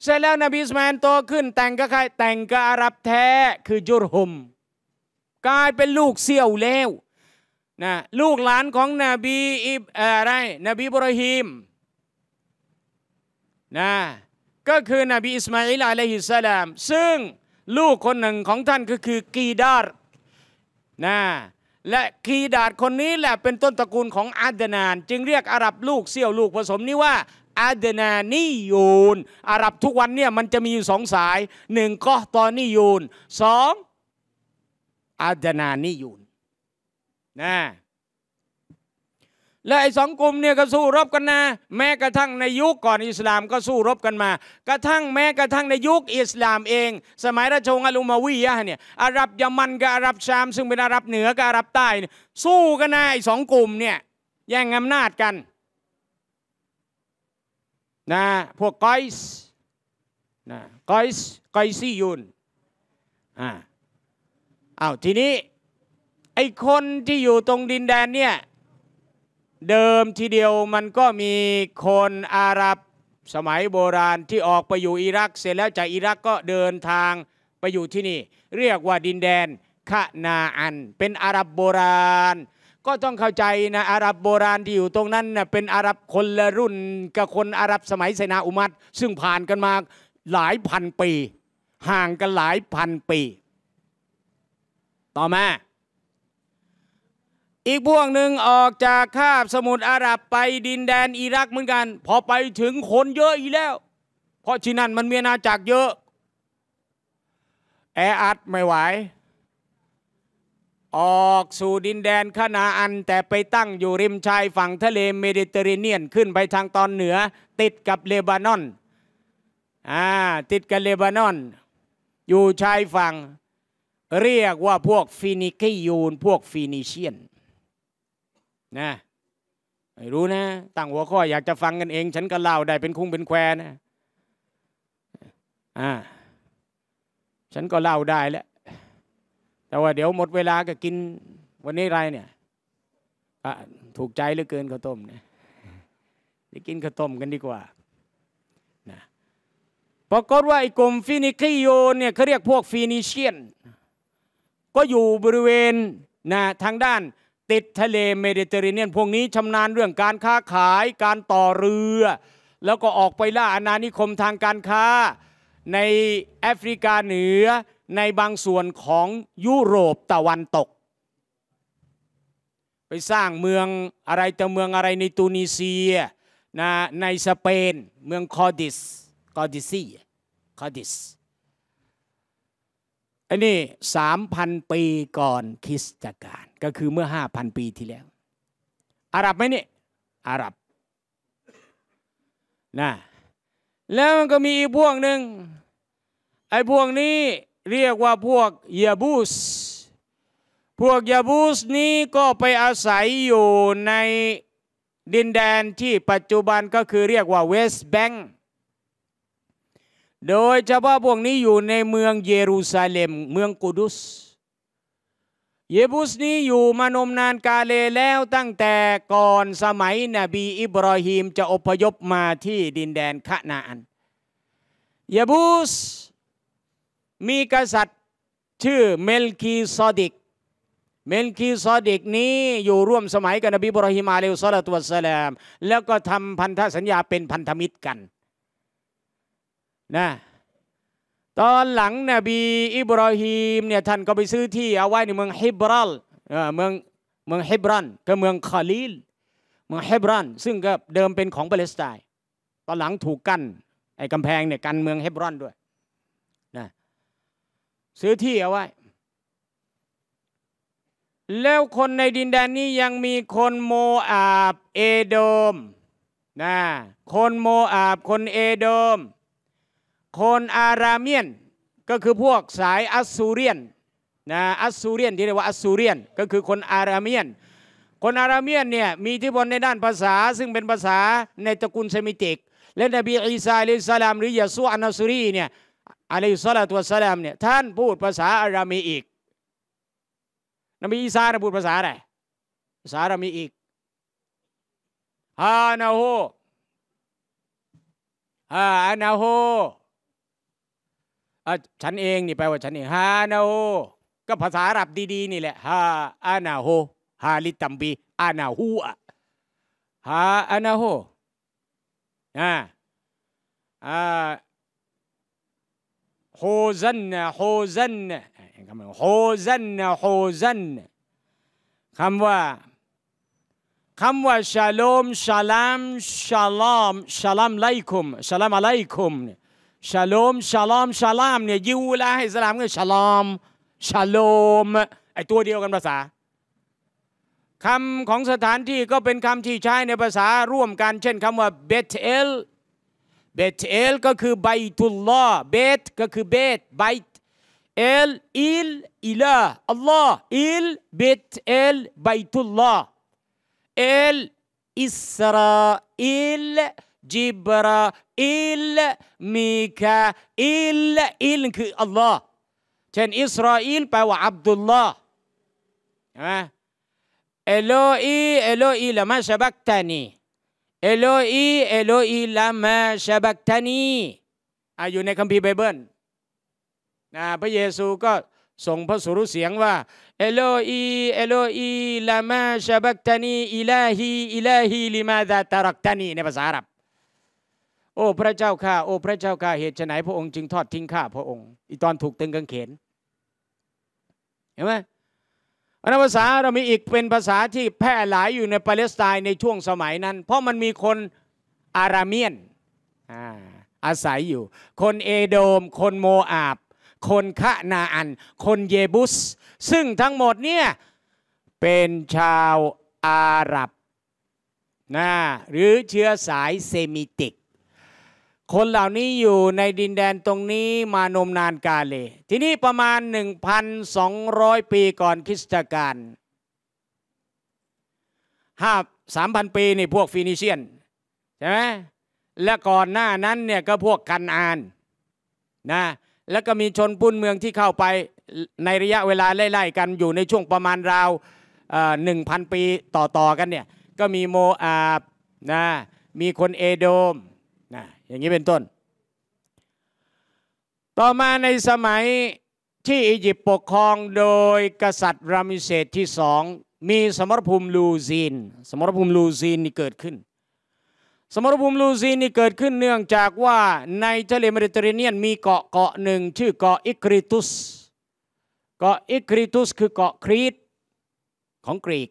เสร็จแล้วนบีสแมนโตขึ้นแต่งกับใครแต่งกับอาหรับแท้คือยุรหุม กลายเป็นลูกเสี่ยวแล้วนะลูกหลานของนบีอิบอะไร นบีบรหิมนะก็คือนบีอิสมาอิลอะลัยฮิสสลาม ซึ่งลูกคนหนึ่งของท่านก็คือ กีดาร์นะและกีดาดคนนี้แหละเป็นต้นตระกูลของอาดนาน จึงเรียกอาหรับลูกเซี่ยวลูกผสมนี้ว่าอาดนานิยูน อาหรับทุกวันเนี่ยมันจะมีอยู่สองสายหนึ่งก็ตอนนิยูนสองอาดนานิยูนนะและไอ้สองกลุ่มเนี่ยก็สู้รบกันนะแม้กระทั่งในยุคก่อนอิสลาม ก็สู้รบกันมากระทั่งแม้กระทั่งในยุคอิสลามเอง สมัยราชวงศ์อลุมาวียะเนี่ยอาหรับยามันกับอาหรับชาม ซึ่งเป็นอาหรับเหนือกับอาหรับใต้ สู้กันนะไอ้สองกลุ่มเนี่ยแย่งอำนาจกันนะพวกกอยส์นะกอยส์กอยซียุนอ่าอ้าวทีนี้ไอ้คนที่อยู่ตรงดินแดนเนี่ยเดิมทีเดียวมันก็มีคนอาหรับสมัยโบราณที่ออกไปอยู่อิรัก เสร็จแล้วจากอิรักก็เดินทางไปอยู่ที่นี่ เรียกว่าดินแดนคะนาอัน เป็นอาหรับโบราณ ก็ต้องเข้าใจนะ อาหรับโบราณที่อยู่ตรงนั้นนะเป็นอาหรับคนละรุ่นกับคนอาหรับสมัยไซนาอุมัตซึ่งผ่านกันมาหลายพันปี ห่างกันหลายพันปี ต่อมาอีกพวกหนึ่งออกจากคาบสมุทรอาหรับไปดินแดนอิรักเหมือนกัน พอไปถึงคนเยอะอีกแล้ว เพราะที่นั่นมันมีนาาจักเยอะ แออัดไม่ไหว ออกสู่ดินแดนคณาอันแต่ไปตั้งอยู่ริมชายฝั่งทะเลเมดิเตอร์เรเนียนขึ้นไปทางตอนเหนือติดกับเลบานอนอ่าติดกับเลบานอน อยู่ชายฝั่งเรียกว่าพวกฟินิกิยูนพวกฟินิเชียนนะไม่รู้นะตั้งหัวข้อ อยากจะฟังกันเอง ฉันก็เล่าได้เป็นคุ้งเป็นแควนะอ่าฉันก็เล่าได้แล้วแต่ว่าเดี๋ยวหมดเวลาก็กินวันนี้ไรเนี่ยถูกใจเหลือเกินข้าวต้มเนี่ยเดกินข้าวต้มกันดีกว่านะปรากฏว่าไอ้กลุ่มฟินิกิโยนเนี่ยเขาเรียกพวกฟีนิเชียน ก็อยู่บริเวณนะทางด้านติดทะเลเมดิเตอร์เรเนียน พวกนี้ชำนาญเรื่องการค้าขายการต่อเรือ แล้วก็ออกไปล่าอาณานิคมทางการค้า ในแอฟริกาเหนือในบางส่วนของยุโรปตะวันตก ไปสร้างเมืองอะไรแต่เมืองอะไรในตูนิเซียนะในสเปนเมืองคอดิสคอดิซีคอดิสอันนี้สามพันปีก่อนคริสตกาลก็คือเมื่อห้าพันปีที่แล้ว อาหรับไหมเนี่ยอาหรับนะแล้วมันก็มีอีกพวกหนึ่งไอ้พวกนี้เรียกว่าพวกยาบูส พวกยาบูสนี้ก็ไปอาศัยอยู่ในดินแดนที่ปัจจุบันก็คือเรียกว่าเวสต์แบงก์โดยเฉพาะพวกนี้อยู่ในเมืองเยรูซาเล็ม เมืองกุดุสเยบุสนี้อยู่มานมนานกาเลแล้วตั้งแต่ก่อนสมัยนบีอิบราฮิมจะอพยพมาที่ดินแดนคะนานเยบุส มีกษัตริย์ชื่อเมลคีซอดิกเมลคีซอดิกนี้อยู่ร่วมสมัยกับนบีบรหิมาเลวซาลตุวสลาม แล้วก็ทำพันธสัญญาเป็นพันธมิตรกันนะตอนหลังนบีอิบราฮิมเนี่ยท่านก็ไปซื้อที่เอาไว้ในเมืองฮิบรัลเมืองเมืองฮิบรันก็เมืองคาลีลเมืองฮิบรันซึ่งก็เดิมเป็นของปาเลสไตน์ตอนหลังถูกกั้นไอ้กำแพงเนี่ยกันเมืองฮิบรันด้วยนะซื้อที่เอาไว้ แล้วคนในดินแดนนี้ยังมีคนโมอาบเอโดมนะคนโมอาบคนเอโดมคนอาราเมียน ก็คือพวกสายอัสซูเรียนนะอัสซูเรียน ที่เรียกว่าอัสซูเรียนก็คือคนอาราเมียน คนอาราเมียนเนี่ยมีอิทธิพลในด้านภาษา ซึ่งเป็นภาษาในตระกูลเซมิติกและนบีอีสาอิสลามหรือยาซูอันอัสุรีเนี่ยอะไรอยู่สซาลาตัวสลามเนี่ยท่านพูดภาษาอารามีอีกนบีอีสาพูดภาษาอะไรภาษาอารามีอีกฮานาโฮฮานาโฮอฉันเองนี่แปลว่า ฉันเองฮานาโฮก็ภาษาอาหรับดีๆนี่แหละฮาอานาโฮฮาลิตัมบีอานาฮูอะฮาอานาโฮนะอ่าโฮซันโฮซันคำว่าโฮซันโฮซันคำว่าคำว่าชาลอมชาลามชาลามชาลามไลคุมชาลามอะไลคุมเนี่ยชาโลมชาลอมชาลาม เนี่ยยิวและอิสลามก็ชาลอมชาโลมไอตัวเดียวกันภาษา คำของสถานที่ก็เป็นคำที่ใช้ในภาษาร่วมกัน เช่นคำว่าเบตเอล เบตเอลก็คือไบตุลลอ์เบตก็คือเบตไบตเอลอิลอิลาอัลลอฮ์อิลเบตเอลไบตุลลอเอลอิสราเอลจิบราอิลมิคาอิลอิลคืออัลลอฮ์เช่นอิสราเอลแปลว่าอับดุลลอฮ์ใช่เอโลอีเอโลอีละมาชบักตานีเอโลอีเอโลอีละมาชบักตานีอยู่ในคัมภีร์ไบเบิลนะพระเยซูก็ส่งพระสุรเสียงว่าเอโลอีเอโลอีละมาชบักตานีอิลาฮีอิลาฮีลิมาดาตารักตานีในภาษาอาหรับโอ้พระเจ้าข้าโอ้พระเจ้าข้าเหตุไหนพระองค์จึงทอดทิ้งข้า พระองค์อีตอนถูกตึงกางเขนเห็นไหมอันภาษาเรามีอีกเป็นภาษาที่แพร่หลายอยู่ในปาเลสไตน์ในช่วงสมัยนั้น เพราะมันมีคนอารามียน อาศัยอยู่ คนเอโดม คนโมอาบ คนคะนาอัน คนเยบุส ซึ่งทั้งหมดเนี่ย เป็นชาวอาหรับนะหรือเชื้อสายเซมิติกคนเหล่านี้อยู่ในดินแดนตรงนี้มานมนานกาเล ทีนี้ประมาณ 1,200 ปีก่อนคริสตกาลห้าสามพันปีนี่พวกฟินิเชียน ใช่ไหมและก่อนหน้านั้นเนี่ยก็พวกกันอานนะแล้วก็มีชนปุ้นเมืองที่เข้าไปในระยะเวลาไล่ๆ กันอยู่ในช่วงประมาณราวหนึ่งพันปีต่อๆกันเนี่ยก็มีโมอาบนะมีคนเอโดมอย่างนี้เป็นต้น ต่อมาในสมัยที่อียิปต์ปกครองโดยกษัตริย์รามิเสษที่สองมีสมรภูมิลูซีน สมรภูมิลูซีนนี่เกิดขึ้น สมรภูมิลูซีนนี่เกิดขึ้นเนื่องจากว่าในทะเลเมดิเตอร์เรเนียนมีเกาะเกาะหนึ่งชื่อเกาะอิคริตุสเกาะอิคริตุสคือเกาะครีตของกรีก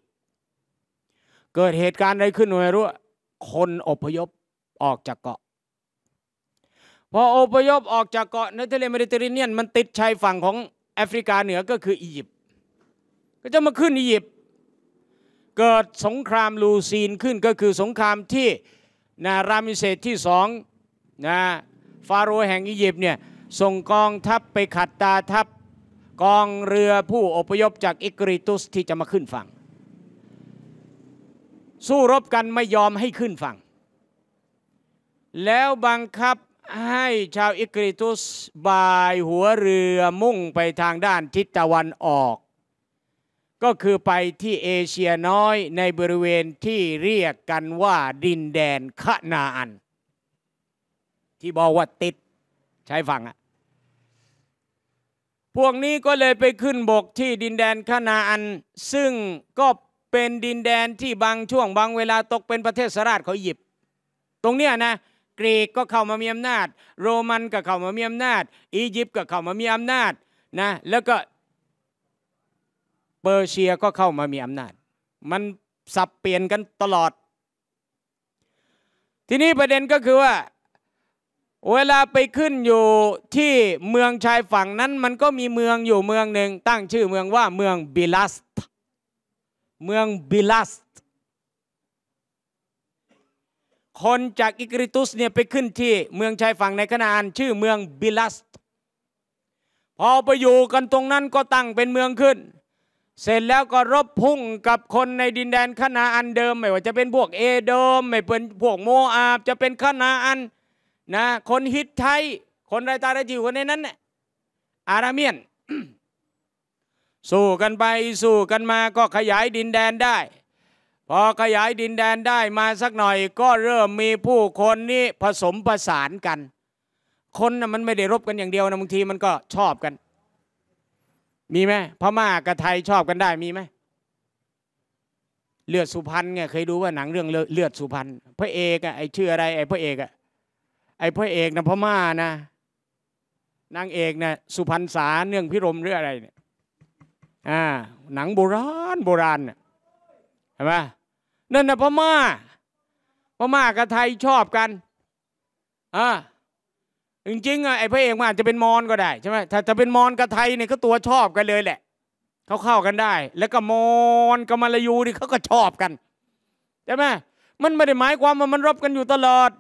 เกิดเหตุการณ์อะไรขึ้นหน่วยรู้คนอพยพออกจากเกาะพออพยพออกจากเกาะในทะเลเมดิเตอร์เรเนียน มันติดชายฝั่งของแอฟริกาเหนือก็คืออียิปต์ก็จะมาขึ้นอียิปต์เกิดสงครามลูซีนขึ้นก็คือสงครามที่นารามิเซตที่สองนะฟาโรห์แห่งอียิปต์เนี่ยส่งกองทัพไปขัดตาทัพ กองเรือผู้อพยพจากอิกริตุสที่จะมาขึ้นฝั่ง สู้รบกันไม่ยอมให้ขึ้นฝั่ง แล้วบังคับให้ชาวอิกริตุสบายหัวเรือมุ่งไปทางด้านทิศตะวันออก ก็คือไปที่เอเชียน้อยในบริเวณที่เรียกกันว่าดินแดนคนาอัน ที่บอกว่า ติดใช้ฟังอะพวกนี้ก็เลยไปขึ้นบกที่ดินแดนคนาอัน ซึ่งก็เป็นดินแดนที่บางช่วงบางเวลาตกเป็นประเทศสราชขาหยิบ ตรงเนี้ยนะกรีกก็เข้ามามีอำนาจ โรมันก็เข้ามามีอำนาจอียิปต์ก็เข้ามามีอำนาจนะแล้วก็เปอร์เซียก็เข้ามามีอำนาจ มันสับเปลี่ยนกันตลอด ทีนี้ประเด็นก็คือว่า เวลาไปขึ้นอยู่ที่เมืองชายฝั่งนั้นมันก็มีเมืองอยู่เมืองหนึ่งตั้งชื่อเมืองว่าเมืองบิลัสเมืองบิลัสคนจากอิกริตุสเนี่ยไปขึ้นที่เมืองชายฝั่งในคณาอันชื่อเมืองบิลัสพอไปอยู่กันตรงนั้นก็ตั้งเป็นเมืองขึ้น เสร็จแล้วก็รบพุ่งกับคนในดินแดนคณาอันเดิมไม่ว่าจะเป็นพวกเอโดม ไม่เป็นพวกโมอาบจะเป็นคณาอันนะคนฮิตไทยคนไรตาไรจิวคนในนั้นเนี่ยอาราเมียน สู้กันไปสู้กันมาก็ขยายดินแดนได้พอขยายดินแดนได้มาสักหน่อย ก็เริ่มมีผู้คนนี่ผสมผสานกัน คนนะมันไม่ได้รบกันอย่างเดียวนะบางที มันก็ชอบกัน มีไหมพม่ากับไทยชอบกันได้มีไหมเลือดสุพรรณไงเคยดูว่าหนังเรื่องเลือดสุพรรณพระเอกอะไอชื่ออะไรไอพระเอกอะไอพระเอกนะพม่านะนางเอกนะสุพรรณสาเนื่องพิรมหรืออะไรเนี่ยอ่าหนังโบราณโบราณเนี่ยเห็นไหมนั่นนะพม่าพม่ากับไทยชอบกัน อ่าจริงๆอ่ะไอ้พระเอกมันอาจจะเป็นมอนก็ได้ใช่ไหมถ้าจะเป็นมอนกับไทยเนี่ยก็ตัวชอบกันเลยแหละ เขาเข้ากันได้ แล้วก็มอนกับมาลายูนี่เขาก็ชอบกันใช่ไหมมันไม่ได้หมายความว่ามันรบกันอยู่ตลอด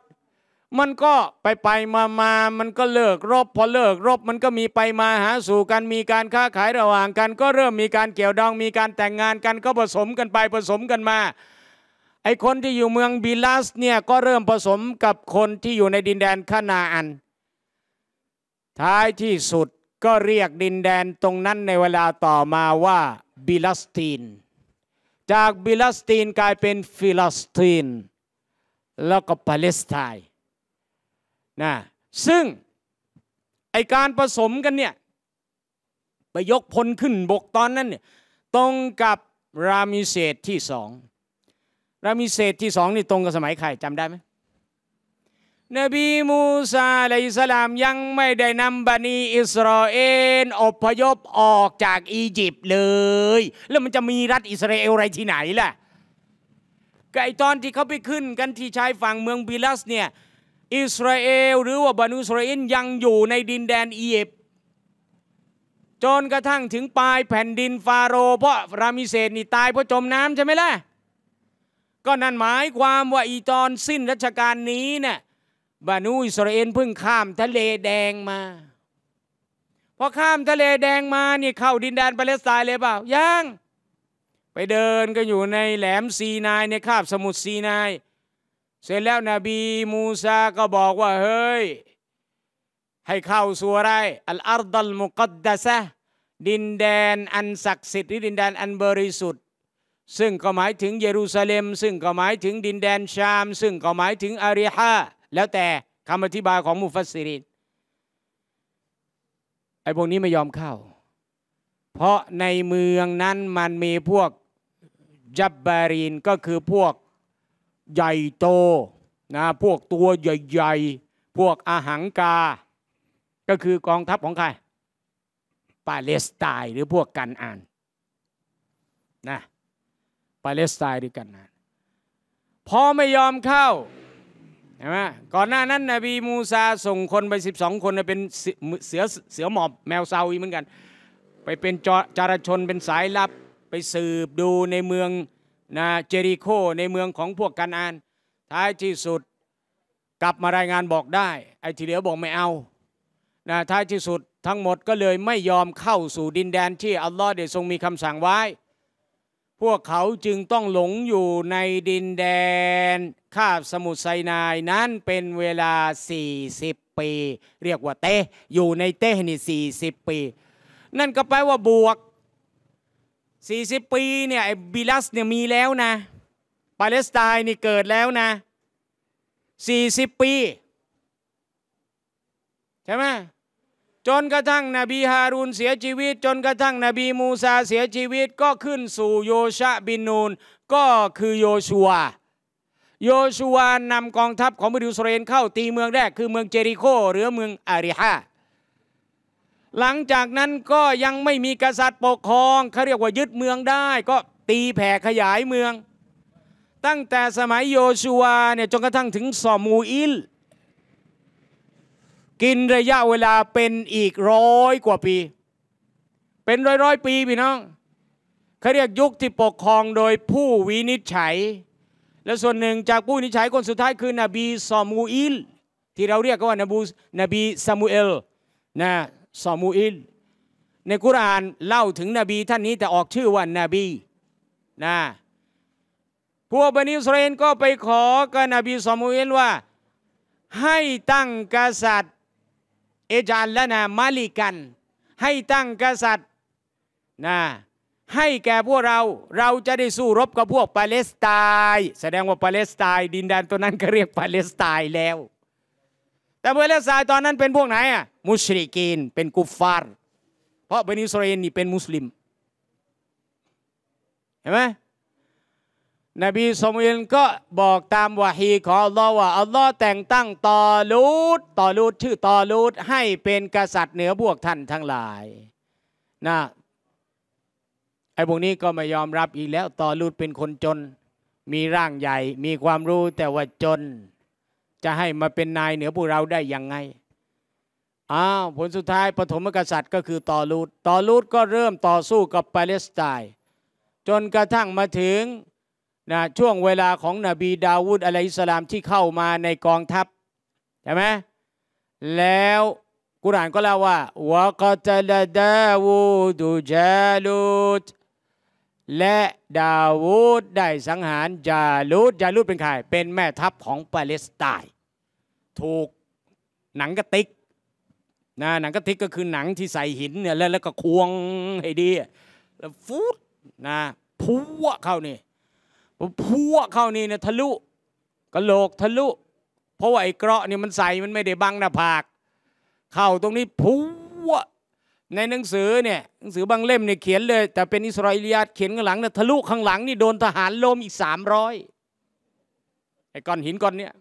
มันก็ไปไปมามามันก็เลิกรบพอเลิกรบ มันก็มีไปมาหาสู่กัน มีการค้าขายระหว่างกัน ก็เริ่มมีการเกี่ยวดอง มีการแต่งงานกัน ก็ผสมกันไปผสมกันมาไอคนที่อยู่เมืองบิลัสเนี่ยก็เริ่มผสมกับคนที่อยู่ในดินแดนคานาอัน ท้ายที่สุดก็เรียกดินแดนตรงนั้นในเวลาต่อมาว่าบิลัสตีน จากบิลัสตีนกลายเป็นฟิลัสตีน แล้วก็ปาเลสไตน์นะซึ่งไอการผสมกันเนี่ยไปยกพลขึ้นบกตอนนั้นเนี่ยตรงกับรามิเศษที่สองรามีเศษที่สองนี่ตรงกับสมัยใครจำได้ไหม นบีมูซาอะลัยสลามยังไม่ได้นำบันีอิสราเอลอพยพออกจากอียิปต์เลย แล้วมันจะมีรัฐอิสราเอลอะไรที่ไหนล่ะก็ไอตอนที่เขาไปขึ้นกันที่ชายฝั่งเมืองบิลัสเนี่ยอิสราเอลหรือว่าบานุสราเอล ยังอยู่ในดินแดนอียิปต์จนกระทั่งถึงปลายแผ่นดินฟาโร เพราะรามิเสสนี่ตายเพราะจมน้ำใช่ไหมล่ะก็นั่นหมายความว่าอีตอนสิ้นรัชกาลนี้เนี่ยบานูอิสราเอลเพิ่งข้ามทะเลแดงมาพอข้ามทะเลแดงมานี่เข้าดินแดนปาเลสไตน์เลยเปล่ายังไปเดินก็อยู่ในแหลมซีนายในคาบสมุทรซีนายเสร็จแล้วนบีมูซาก็บอกว่าเฮ้ยให้เข้าสู่อะไรอัลอาร์ดัลมุกัดดะซะดินแดนอันศักดิ์สิทธิ์ดินแดนอันบริสุทธิซึ่งก็หมายถึงเยรูซาเล็ม ซึ่งก็หมายถึงดินแดนชาม ซึ่งก็หมายถึงอาริฮาแล้วแต่คำอธิบายของมุฟัสซิรินไอ้พวกนี้ไม่ยอมเข้า เพราะในเมืองนั้นมันมีพวกจับบารีนก็คือพวกใหญ่โตนะพวกตัวใหญ่ๆพวกอาหังกาก็คือกองทัพของใครปาเลสไตน์หรือพวกกันอ่านปาเลสไตน์ด้วยกันนะพอไม่ยอมเข้าใช่ไหมก่อนหน้านั้นนบีมูซาส่งคนไป 12 คนเป็นเสือเสือหมอบแมวเซาอีเหมือนกัน ไปเป็นจารชนเป็นสายลับ ไปสืบดูในเมืองนะเจริโคในเมืองของพวกกันอานท้ายที่สุดกลับมารายงานบอกได้ ไอ้ที่เหลือบอกไม่เอานะท้ายที่สุดทั้งหมดก็เลยไม่ยอมเข้าสู่ดินแดน ที่อัลลอฮ์ได้ทรงมีคำสั่งไว้พวกเขาจึงต้องหลงอยู่ในดินแดนคาบสมุทรไซนายนั้นเป็นเวลา 40 ปี เรียกว่าเตะอยู่ในเตะนี่40 ปี นั่นก็แปลว่าบวก 40 ปีเนี่ยไอ้บิลัสเนี่ยมีแล้วนะ ปาเลสไตน์นี่เกิดแล้วนะ 40 ปี ใช่ไหมจนกระทั่งนบีฮารูนเสียชีวิต จนกระทั่งนบีมูซาเสียชีวิต ก็ขึ้นสู่โยชะบินนูนก็คือโยชัวโยชัวนำกองทัพของมิดิสเรนเข้าตีเมืองแรกคือเมืองเจริโคหรือเมืองอาริฮาหลังจากนั้นก็ยังไม่มีกษัตริย์ปกครองเขาเรียกว่ายึดเมืองได้ ก็ตีแผ่ขยายเมือง ตั้งแต่สมัยโยชัวเนี่ยจนกระทั่งถึงซอมูอิลกินระยะเวลาเป็นอีกร้อยกว่าปี เป็นร้อยร้อยปีพี่น้อง เขาเรียกยุคที่ปกครองโดยผู้วินิจฉัย และส่วนหนึ่งจากผู้วินิจฉัยคนสุดท้ายคือนบีซามูอิล ที่เราเรียกว่านบูนบีซามูเอลนะซามูอิลในกุรานเล่าถึงนบีท่านนี้แต่ออกชื่อว่านาบีนะพวกบันิสเรนก็ไปขอกับนบีซามูเอลว่าให้ตั้งกษัตริย์เอจาลลวนามาลิกันให้ตั้งกษัตริย์นะให้แก่พวกเราเราจะได้สู้รบกับพวกปาเลสไตน์แสดงว่าปาเลสไตน์ดินแดนตัวนั้นก็เรียกปาเลสไตน์แล้ว แต่ปาเลสไตน์ตอนนั้นเป็นพวกไหนอ่ะมุชริกีนเป็นกุฟฟาร์เพราะเบนิสรเอลนี่เป็นมุสลิม เห็นไหมนบีสมุลก็บอกตามวะฮีของอัลลอฮ์ว่า อัลลอฮ์แต่งตั้งตอลูดตอลูดชื่อตอลูดให้เป็นกษัตริย์เหนือพวกท่านทั้งหลายนะไอ้พวกนี้ก็ไม่ยอมรับอีกแล้วตอลูดเป็นคนจนมีร่างใหญ่ มีความรู้แต่ว่าจนจะให้มาเป็นนายเหนือพวกเราได้ยังไงอ้าวผลสุดท้ายปฐมกษัตริย์ก็คือตอลูดตอลูดก็เริ่มต่อสู้กับปาเลสไตน์จนกระทั่งมาถึงนะช่วงเวลาของนบีดาวูดอะลัยสลามที่เข้ามาในกองทัพใช่ไหมแล้วกุรานก็เล่าว่าวกตลดาวูดูจาลูดและดาวูดได้สังหารจาลูดจาลูดเป็นใคร เป็นแม่ทัพของปาเลสไตน์ถูกหนังกระติกนะหนังกระติกก็คือหนังที่ใส่หินเนี่ยแล้วแล้วก็ควงให้ดีแล้วฟูดนะพัวเข้านี่พวกเข้านี่เนี่ยทะลุกระโหลกทะลุ เพราะว่าไอ้เกราะนี่มันใส่ มันไม่ได้บังหน้าผาก เข้าตรงนี้พัวในหนังสือเนี่ยหนังสือบางเล่มเนี่ยเขียนเลย แต่เป็นอิสราเอลียเขียนข้างหลังเนี่ยทะลุข้างหลัง นี่โดนทหารล้มอีกสามร้อยไอ้ก้อนหินก้อนเนี้ย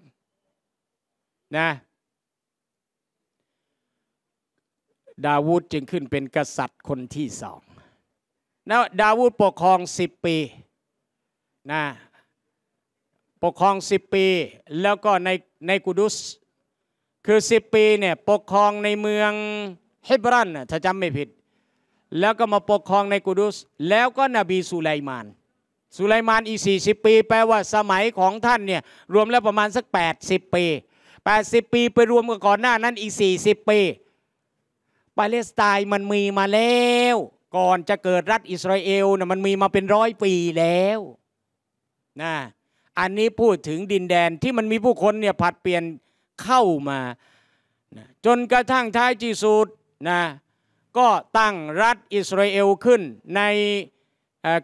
นะดาวูดจึงขึ้นเป็นกษัตริย์คนที่สองนะดาวูดปกครองสิบปีนะปกครอง 10ปี แล้วก็ในในกุดุสคือ 10 ปีเนี่ยปกครองในเมืองเฮบรันถ้าจำไม่ผิด แล้วก็มาปกครองในกุดุส แล้วก็นบีสุไลมานสุไลมานอีก40ปีแปลว่าสมัยของท่านเนี่ยรวมแล้วประมาณสัก 80ปี80 ปีไปรวมกับก่อนหน้านั้นอีก40ปีปาเลสไตน์มันมีมาแล้วก่อนจะเกิดรัฐอิสราเอลนะมันมีมาเป็นร้อยปีแล้วนะอันนี้พูดถึงดินแดนที่มันมีผู้คนเนี่ยผัดเปลี่ยนเข้ามานะจนกระทั่งท้ายจีสุดนะก็ตั้งรัฐอิสราเอลขึ้น ใน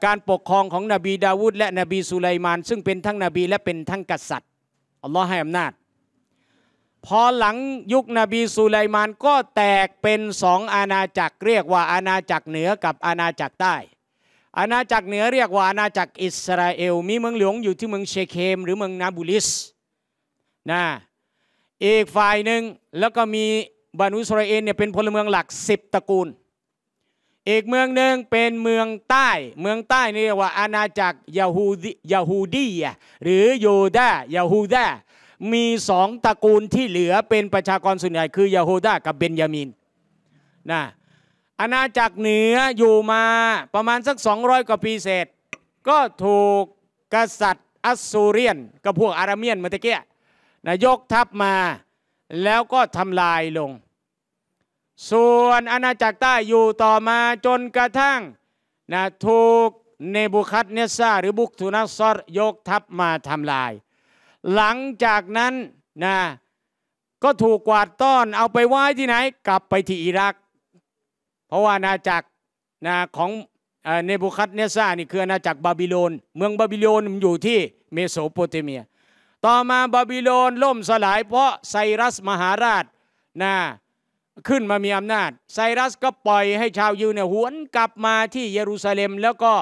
การปกครองของนบีดาวูดและนบีสุไลมาน ซึ่งเป็นทั้งนบีและเป็นทั้งกษัตริย์อัลลอฮ์ให้อำนาจพอหลังยุคนบีสุไลมานก็แตกเป็นสองอาณาจักรเรียกว่าอาณาจักรเหนือกับอาณาจักรใต้อาณาจักรเหนือเรียกว่าอาณาจักรอิสราเอล มีเมืองหลวงอยู่ที่เมืองเชเคมหรือเมืองนาบุลิสนะอีกฝ่ายหนึ่งแล้วก็มีบานุสราเอลเนี่ยเป็นพลเมืองหลักสิบตระกูล อีกเมืองหนึ่งเป็นเมืองใต้เมืองใต้นี่เรียกว่าอาณาจักรยาฮูดียาฮูดีหรือโยดายาฮูดามีสองตระกูลที่เหลือเป็นประชากรส่วนใหญ่คือยาฮูดากับเบนยามินนะอาณาจักรเหนืออยู่มาประมาณสัก 200 กว่าปีเศษ ก็ถูกกษัตริย์อัสซูเรียนกับพวกอารามียนเมื่อกี้นะยกทัพมาแล้วก็ทำลายลง ส่วนอาณาจักรใต้อยู่ต่อมาจนกระทั่งนะถูกเนบุคัดเนซาหรือบุกทุนัสซอรยกทัพมาทำลาย หลังจากนั้นนะก็ถูกกวาดต้อน เอาไปไว้ที่ไหน กลับไปที่อิรักเพราะว่าอาณาจักรนะของเนบูคัดเนซ่านี่คืออาณาจักรบาบิโลน เมืองบาบิโลนมันอยู่ที่เมโสโปเตเมีย ต่อมาบาบิโลน ล่มสลายเพราะไซรัสมหาราชนะขึ้นมามีอำนาจ ไซรัสก็ปล่อยให้ชาวยิวเนี่ยหวน กลับมาที่เยรูซาเล็ม แล้วก็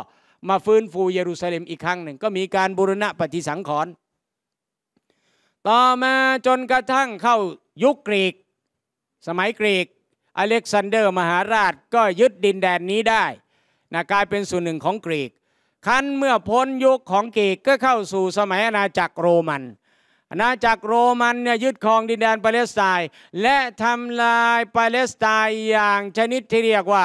มาฟื้นฟูเยรูซาเล็มอีกครั้งหนึ่ง ก็มีการบูรณะปฏิสังขรณ์ต่อมาจนกระทั่งเข้ายุคกรีก สมัยกรีกอเล็กซานเดอร์มหาราชก็ยึดดินแดนนี้ได้นะกลายเป็นส่วนหนึ่งของกรีกคันเมื่อพ้นยุคของกรีกก็เข้าสู่สมัยอาณาจักรโรมันอาณาจักรโรมันเนี่ยยึดครองดินแดนปาเลสไตน์และทำลายปาเลสไตน์อย่างชนิดที่เรียกว่า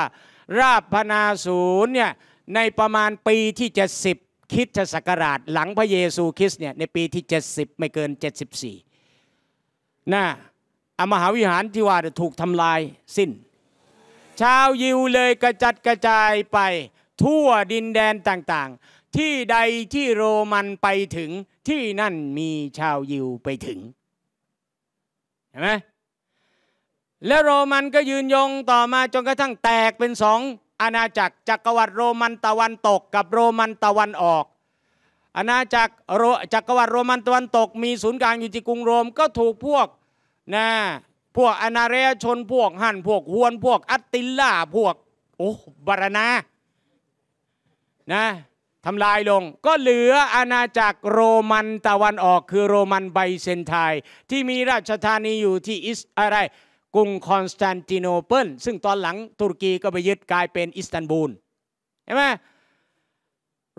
ราบพนาศูนย์เนี่ยในประมาณปีที่ 70คิดศักราชหลังพระเยซูคริสต์เนี่ยในปีที่ 70 ไม่เกิน74นะอมหาวิหารที่ว่าถูกทำลายสิ้น ชาวยิวเลยกระจัดกระจายไป ทั่วดินแดนต่างๆ ที่ใดที่โรมันไปถึงที่นั่นมีชาวยิวไปถึงเห็นไหมและโรมันก็ยืนยงต่อมาจนกระทั่งแตกเป็นสองอาณาจักรจักรวรรดิโรมันตะวันตกกับโรมันตะวันออก อาณาจักรจักรวรรดิโรมันตะวันตกมีศูนย์กลางอยู่ที่กรุงโรมก็ถูกพวกนะพวกอนาเรยชนพวกหันพวกฮวนพวก อัตติล่าพวกโอ้บารณานะทำลายลง ก็เหลืออาณาจักรโรมันตะวันออกคือโรมันไบเซนไทที่มีราชธานีอยู่ที่อิสอะไรกรุงคอนสแตนติโนเปิล ซึ่งตอนหลังตุรกีก็ไปยึดกลายเป็นอิสตันบูล เห็นไหม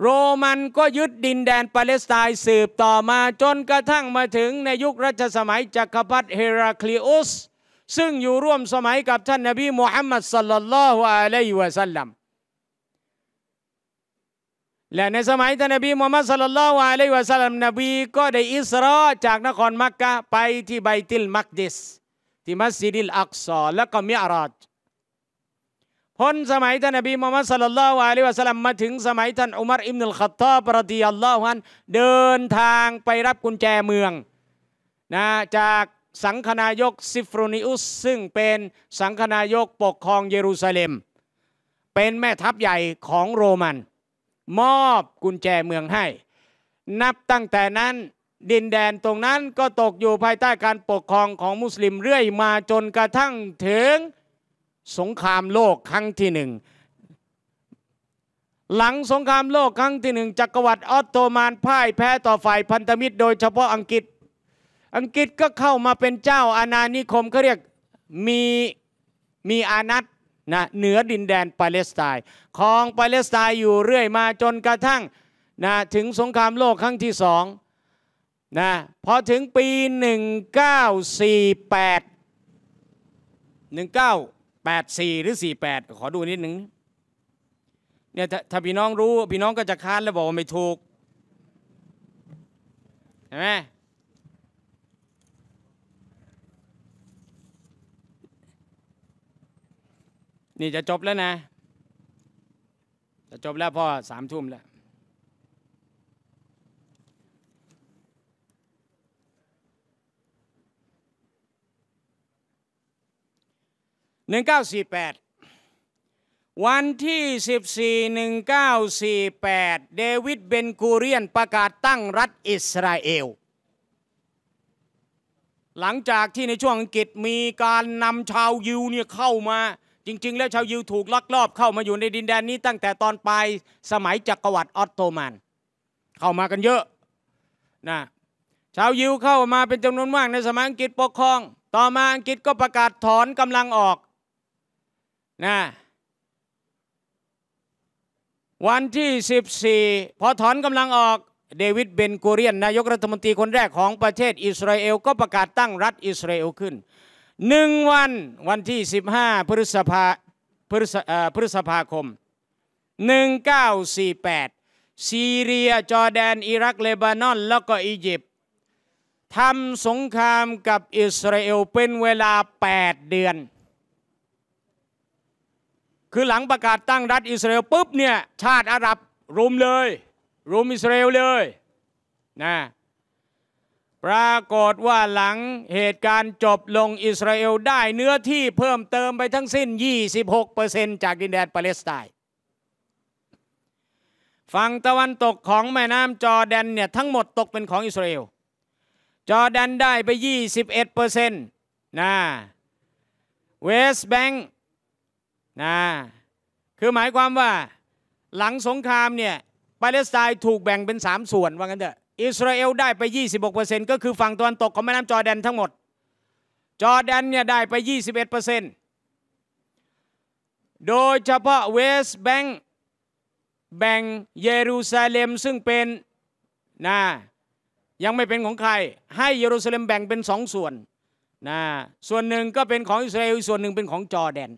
โรมันก็ยึดดินแดนปาเลสไตน์สืบต่อมาจนกระทั่งมาถึงในยุครัชสมัยจักรพรรดิเฮราคลีอุส ซึ่งอยู่ร่วมสมัยกับท่านนบีมูฮัมมัดสัลลัลลอฮุอะลัยฮิวะสัลลัมและในสมัยท่านนบีมูฮัมมัดสัลลัลลอฮุอะลัยฮิวะสัลลัมนบี ก็ได้อิสราจากนครมักกะไปที่ไบติลมักดิสที่มัสยิดัลอักซอและก็มิอาราจพ้นสมัยท่านอบีมุฮัมมัดสัลลัลลอฮุอะลัยวะสัลลัมมาถึงสมัยท่านอุมัรอิมนุลขัตตาบรดีอัลลอฮุอัน เดินทางไปรับกุญแจเมืองนะจากสังคนายกซิฟรูนิอุส ซึ่งเป็นสังคนายกปกครองเยรูซาเล็ม เป็นแม่ทัพใหญ่ของโรมัน มอบกุญแจเมืองให้ นับตั้งแต่นั้นดินแดนตรงนั้นก็ตกอยู่ภายใต้การปกครองของมุสลิมเรื่อยมาจนกระทั่งถึงสงครามโลกครั้งที่หนึ่งหลังสงครามโลกครั้งที่หนึ่งจักรวรรดิออตโตมันพ่ายแพ้ต่อฝ่ายพันธมิตร โดยเฉพาะอังกฤษอังกฤษก็เข้ามาเป็นเจ้าอาณานิคมเขาเรียกมีมีอาณัตนะเหนือดินแดนปาเลสไตน์ครองปาเลสไตน์อยู่เรื่อยมาจนกระทั่งนะถึงสงครามโลกครั้งที่สองนะพอถึงปี 1948 19แปดสี่หรือสี่แปดขอดูนิดหนึ่งเนี่ยถ้าพี่น้องรู้พี่น้องก็จะค้านแล้วบอกว่าไม่ถูกเห็นไหมนี่จะจบแล้วนะจะจบแล้วพ่อสามทุ่มแล้ว1948 วันที่ 14 1948 เดวิด เบนกูเรียนประกาศตั้งรัฐอิสราเอล หลังจากที่ในช่วงอังกฤษมีการนำชาวยิวเนี่ยเข้ามา จริง ๆ แล้วชาวยิวถูกลักลอบเข้ามาอยู่ในดินแดนนี้ตั้งแต่ตอนปลายสมัยจักรวรรดิออตโตมัน เข้ามากันเยอะนะ ชาวยิวเข้ามาเป็นจำนวนมากในสมัยอังกฤษปกครอง ต่อมาอังกฤษก็ประกาศถอนกำลังออกนะวันที่ 14 พอถอนกำลังออกเดวิดเบนกูเรียน นายกรัฐมนตรีคนแรกของประเทศอิสราเอล ก็ประกาศตั้งรัฐอิสราเอลขึ้นหนึ่งวันวันที่ 15 พฤษภาพฤษพฤษภาคม 1948 ซีเรีย จอร์แดน อิรัก เลบานอน แล้วก็อียิปต์ทำสงครามกับอิสราเอลเป็นเวลา 8 เดือนคือหลังประกาศตั้งรัฐอิสราเอล ปุ๊บเนี่ยชาติอาหรับรุมเลยรุมอิสราเอลเลยนะปรากฏว่าหลังเหตุการณ์จบลงอิสราเอล ได้เนื้อที่เพิ่มเติมไปทั้งสิ้น 26%จากดินแดนปาเลสไตน์ฝั่งตะวันตกของแม่น้ำจอแดนเนี่ย ทั้งหมดตกเป็นของอิสราเอล จอแดนได้ไป 21%นะเวสต์แบงค์นะคือหมายความว่าหลังสงครามเนี่ยปาเลสไตน์ถูกแบ่งเป็น 3 ส่วนว่างั้นเถอะ อิสราเอลได้ไป 26%ก็คือฝั่งตะวันตกของแม่น้ำจอแดนทั้งหมด จอแดนเนี่ยได้ไป 21%โดยเฉพาะเวสต์แบงก์แบ่งเยรูซาเล็มซึ่งเป็นนะยังไม่เป็นของใครให้เยรูซาเล็มแบ่งเป็นสองส่วนนะส่วนหนึ่งก็เป็นของอิสราเอลส่วนหนึ่งเป็นของจอแดน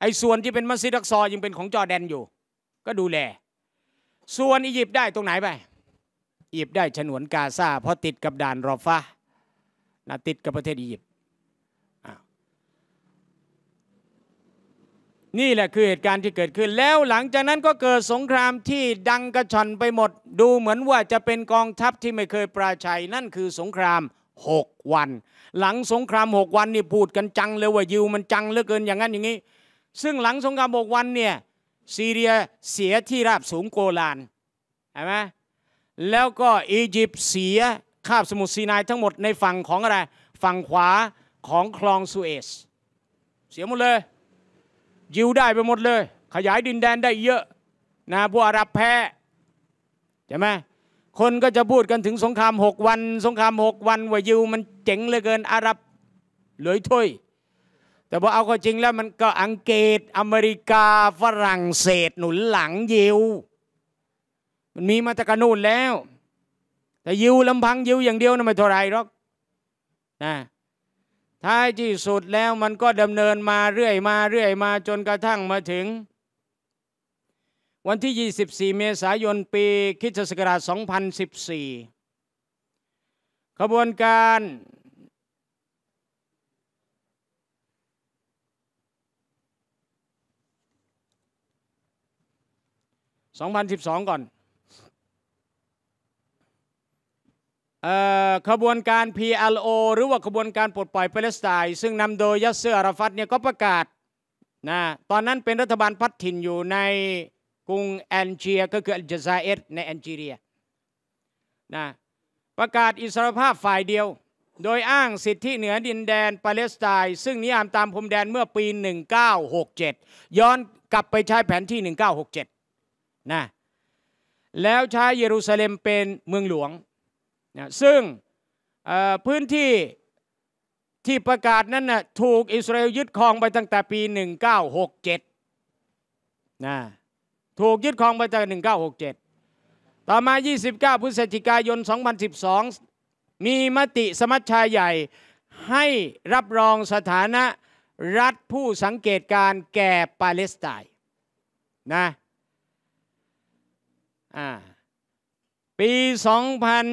ไอ้ส่วนที่เป็นมัสยิดอักซอยังเป็นของจอแดนอยู่ ก็ดูแล ส่วนอียิปต์ได้ตรงไหนไปอียิปต์ได้ฉนวนกาซาเพราะติดกับด่านรอฟ้านะติดกับประเทศอียิปต์นี่แหละคือเหตุการณ์ที่เกิดขึ้นแล้วหลังจากนั้นก็เกิดสงครามที่ดังกระชอนไปหมด ดูเหมือนว่าจะเป็นกองทัพที่ไม่เคยปราชัย นั่นคือสงคราม6วัน หลังสงคราม6วันนี่พูดกันจังเลยว่ายิวมันจังเหลือเกินอย่างนั้นอย่างนี้ซึ่งหลังสงครามหกวันเนี่ยซีเรียเสียที่ราบสูงโกลานใช่ไหมแล้วก็อียิปต์เสีย คาบสมุทรซีนายทั้งหมดในฝั่งของอะไรฝั่งขวาของคลองสุเอซเสียหมดเลย ยิวได้ไปหมดเลย ขยายดินแดนได้เยอะนะพวกอาหรับแพ้ ใช่ไหมคนก็จะพูดกันถึงสงครามหกวัน สงครามหกวันว่ายิวมันเจ๋งเหลือเกินอาหรับ เหลือถ้วยแต่พอเอาก็จริงแล้วมันก็อังกฤษอเมริกาฝรั่งเศสหนุนหลังยิว มันมีมาตะกนูนแล้ว แต่ยิวลำพัง ยิวอย่างเดียวนะไม่เท่าไรหรอกนะท้ายที่สุดแล้วมันก็ดำเนินมาเรื่อยมาเรื่อยมาจนกระทั่งมาถึง วันที่ 24 เมษายนปีคิศศักราช2014 ขบวนการ2012 ก่อนออขบวนการ PLO หรือว่าขบวนการปลดปล่อยปาเลสไตน์ซึ่งนำโดยยัสเซอร์อาฟัตเนี่ยก็ประกาศนะตอนนั้นเป็นรัฐบาลพัฒถิ่นอยู่ในกรุงแอนเจียก็คืออัลจซาเอตในแอนจีเรียนะประกาศอิสรภาพฝ่ายเดียว โดยอ้างสิทธิเหนือดินแดนปาเลสไตน์ซึ่งนิยามตามพรมแดนเมื่อปี 1967 ย้อนกลับไปใช้แผนที่ 1967นะแล้วใช้เยรูซาเล็มเป็นเมืองหลวงนะซึ่งพื้นที่ที่ประกาศนั้นนะถูกอิสราเอลยึดครองไปตั้งแต่ปี 1967นะถูกยึดครองไปตั้งแต่ 1967 ต่อมา 29 พฤศจิกายน 2012 มีมติสมัชชาใหญ่ให้รับรองสถานะรัฐผู้สังเกตการแก่ปาเลสไตน์นะปีสองพัน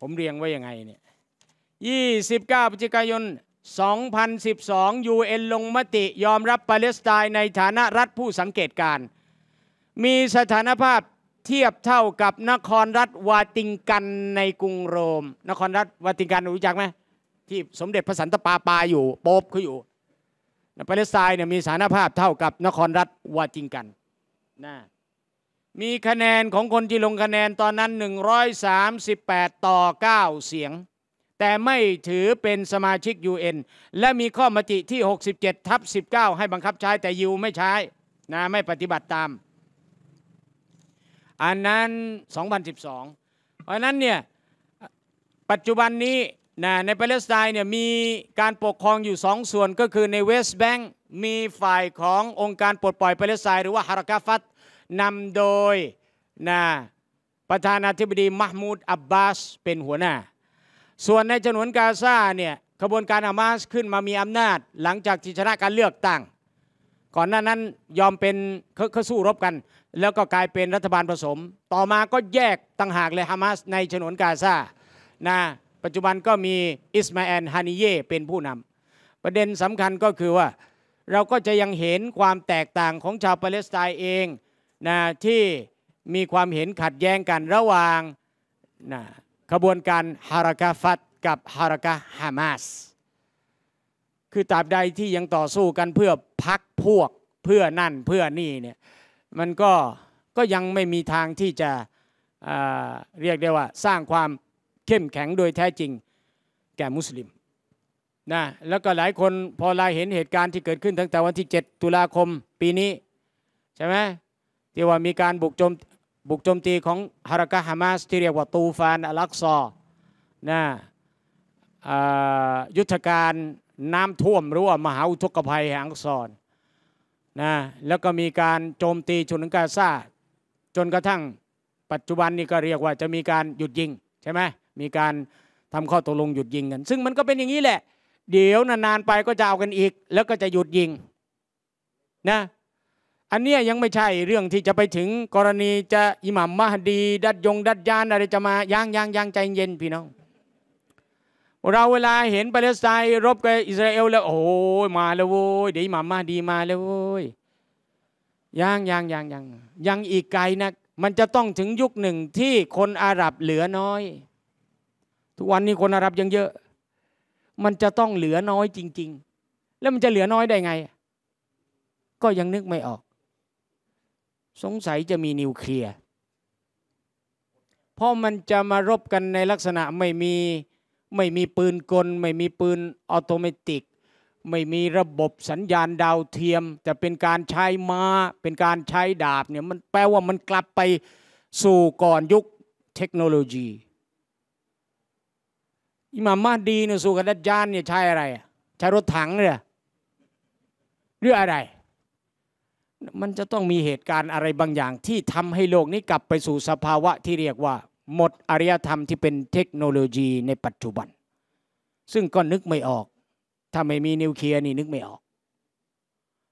ผมเรียงไว้ยังไงเนี่ยยี่สิบเก้าพฤศจิกายน 2012็นลงมติยอมรับปาเลสไตน์ในฐานะรัฐผู้สังเกตการ มีสถานภาพเทียบเท่ากับนครรัฐวาติงกันในกรุงโรม นครรัฐวาติงกันรู้จักไหมที่สมเด็จพระสันตะปาปาอยู่ โป๊บเขาอยู่ปาเลสไตน์เนี่ยมีสารภาพเท่ากับนครรัฐวาจิงกันนะมีคะแนนของคนที่ลงคะแนนตอนนั้น 138 ต่อ 9 เสียง แต่ไม่ถือเป็นสมาชิก UN และมีข้อมติที่ 67ทับ19 ให้บังคับใช้แต่ยูไม่ใช้นะไม่ปฏิบัติตาม อันนั้น 2012เพราะนั้นเนี่ย ปัจจุบันนี้นะในปาเลสไตน์เนี่ยมีการปกครองอยู่สองส่วนก็คือในเวสต์แบงก์มีฝ่ายขององค์การปลดปล่อยปาเลสไตน์หรือว่าฮารากาฟัตนำโดยนะประธานาธิบดีมหมูด อับบาส เป็นหัวหน้า ส่วนในฉนวนกาซาเนี่ยขบวนการฮามาสขึ้นมามีอำนาจหลังจากที่ชนะการเลือกตั้งก่อนหน้านั้นยอมเป็นเขาสู้รบกัน แล้วก็กลายเป็นรัฐบาลผสม ต่อมาก็แยกต่างหากเลยฮามาสในฉนวนกาซานะปัจจุบันก็มีอิสมาแอลฮานิเยเป็นผู้นำประเด็นสำคัญก็คือว่าเราก็จะยังเห็นความแตกต่างของชาวปาเลสไตน์เองนะที่มีความเห็นขัดแย้งกันระหว่างนะขบวนการฮารากาฟัดกับฮารากาฮามาส คือตราบใดที่ยังต่อสู้กันเพื่อพักพวกเพื่อนั่นเพื่อนี่เนี่ยมันก็ก็ยังไม่มีทางที่จะเรียกได้ว่า สร้างความเข้มแข็งโดยแท้จริงแก่มุสลิมนะแล้วก็หลายคนพอรายเห็นเหตุการณ์ที่เกิดขึ้นตั้งแต่วันที่ 7 ตุลาคมปีนี้ใช่ไหมที่ว่ามีการบุกโจมบุกโจมตีของฮารักะฮามาสที่เรียกว่าตูฟานอัลักซอนะยุทธการน้ำท่วมหรือว่ามหาอุทกภัยแห่งอักซอนนะแล้วก็มีการโจมตีชนกาซาจนกระทั่งปัจจุบันนี้ก็เรียกว่าจะมีการหยุดยิงใช่ไหมมีการทำข้อตกลงหยุดยิงกัน ซึ่งมันก็เป็นอย่างนี้แหละ เดี๋ยวนานๆไปก็จะเอากันอีก แล้วก็จะหยุดยิงนะ อันนี้ยังไม่ใช่เรื่องที่จะไปถึงกรณีจะอิหมัมมหดี ดัดยง ดัดยาน อะไรจะมาย่างย่างย่างใจเย็นพี่น้อง เราเวลาเห็นปาเลสไตน์รบกับอิสราเอลแล้ว โอ้ยมาแล้วโว้ยเดี๋ยวอิหมัมมหดีมาแล้วโว้ยย่างย่างย่างย่างยังอีกไกลนะมันจะต้องถึงยุคหนึ่งที่คนอาหรับเหลือน้อยทุกวันนี้คนอาหรับยังเยอะ มันจะต้องเหลือน้อยจริงๆ แล้วมันจะเหลือน้อยได้ไง ก็ยังนึกไม่ออก สงสัยจะมีนิวเคลียร์เพราะมันจะมารบกันในลักษณะไม่มีไม่มีปืนกล ไม่มีปืนออโตเมติกไม่มีระบบสัญญาณดาวเทียม จะเป็นการใช้มา้าเป็นการใช้ดาบเนี่ยมันแปลว่ามันกลับไปสู่ก่อนยุคเทคโนโลยีอิหม่ามาดีเนี่ยสุกัดจานเนี่ยใช้อะไร ใช้รถถังเนี่ยหรืออะไรมันจะต้องมีเหตุการณ์อะไรบางอย่าง ที่ทำให้โลกนี้กลับไปสู่สภาวะที่เรียกว่า หมดอารยธรรมที่เป็นเทคโนโลยีในปัจจุบัน ซึ่งก็นึกไม่ออกถ้าไม่มีนิวเคลียร์นี่นึกไม่ออก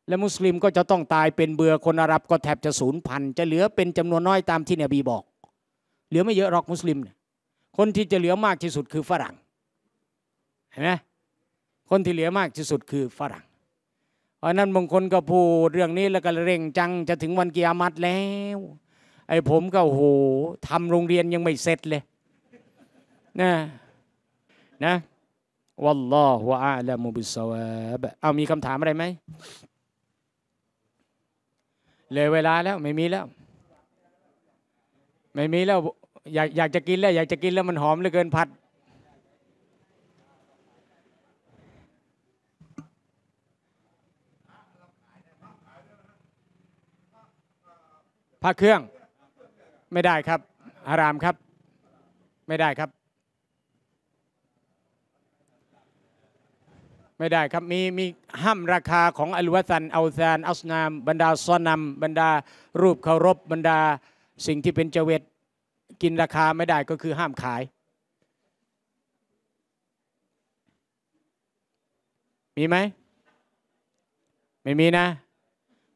และมุสลิมก็จะต้องตายเป็นเบื่อคนอาหรับก็แทบจะศูนย์พันจะเหลือเป็นจำนวนน้อยตามที่นบีบอก เหลือไม่เยอะหรอกมุสลิมเนี่ยคนที่จะเหลือมากที่สุดคือฝรั่งเห็นไหมคนที่เหลือมากที่สุดคือฝรั่ง เพราะนั้นบางคนก็พูดเรื่องนี้แล้วก็เร่งจังจะถึงวันกียรมัดแล้ว ไอ้ผมก็โหทำโรงเรียนยังไม่เสร็จเลยนะนะวัลลอฮุอาลามุบิสวาบเอามีคำถามอะไรไหม เลยเวลาแล้ว ไม่มีแล้ว ไม่มีแล้ว อยากอยากจะกินแล้ว อยากจะกินแล้วมันหอมเหลือเกินผัดพระเครื่องไม่ได้ครับ อารามครับ ไม่ได้ครับ ไม่ได้ครับมีมีห้ามราคาของอัลวสันอัลซานอัสนาม บรรดา ซอนนำบรรดารูปเคารพบรรดาสิ่งที่เป็นเจเวตกินราคาไม่ได้ก็คือห้ามขาย มีไหม ไม่มีนะ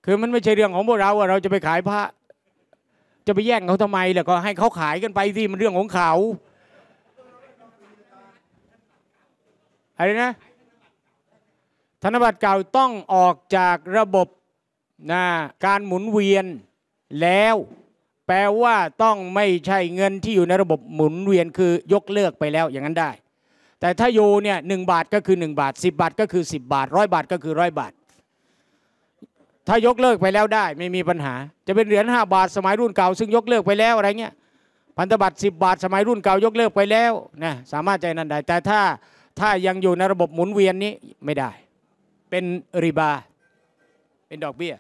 คือมันไม่ใช่เรื่องของพวกเราว่าเราจะไปขายพระจะไปแย่งเขาทำไมแล้วก็ให้เขาขายกันไปสิมันเรื่องของเขาอะไรนะธนบัตรเก่าต้องออกจากระบบนะการหมุนเวียนแล้ว แปลว่าต้องไม่ใช่เงินที่อยู่ในระบบหมุนเวียนคือยกเลิกไปแล้วอย่างนั้นได้ แต่ถ้าโยเนี่ยหบาทก็คือ 1 บาท 10 บาทก็คือ 10 บาทร้อยบาทก็คือร้อยบาทถ้ายกเลิกไปแล้วได้ไม่มีปัญหาจะเป็นเหรียญ5บาทสมัยรุ่นเก่าซึ่งยกเลิกไปแล้วอะไรเงี้ยพันธบัตร10 บาท สมัยรุ่น เก่ายกเลิกไปแล้วนะสามารถใจนั้นได้แต่ถ้าถ้ายังอยู่ในระบบหมุนเวียนนี้ไม่ได้ เป็นริบา เป็นดอกเบี้ย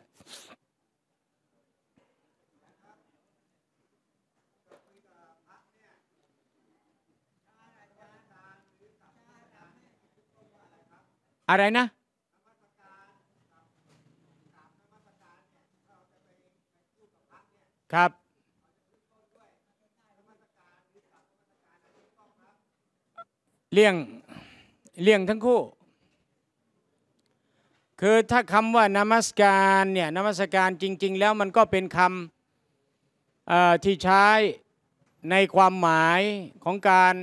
อะไรนะครับเลี่ยงเลี่ยงทั้งคู่ คือถ้าคำว่านามัสการเนี่ยนามัสการจริงๆแล้วมันก็เป็นคำที่ใช้ในความหมายของการ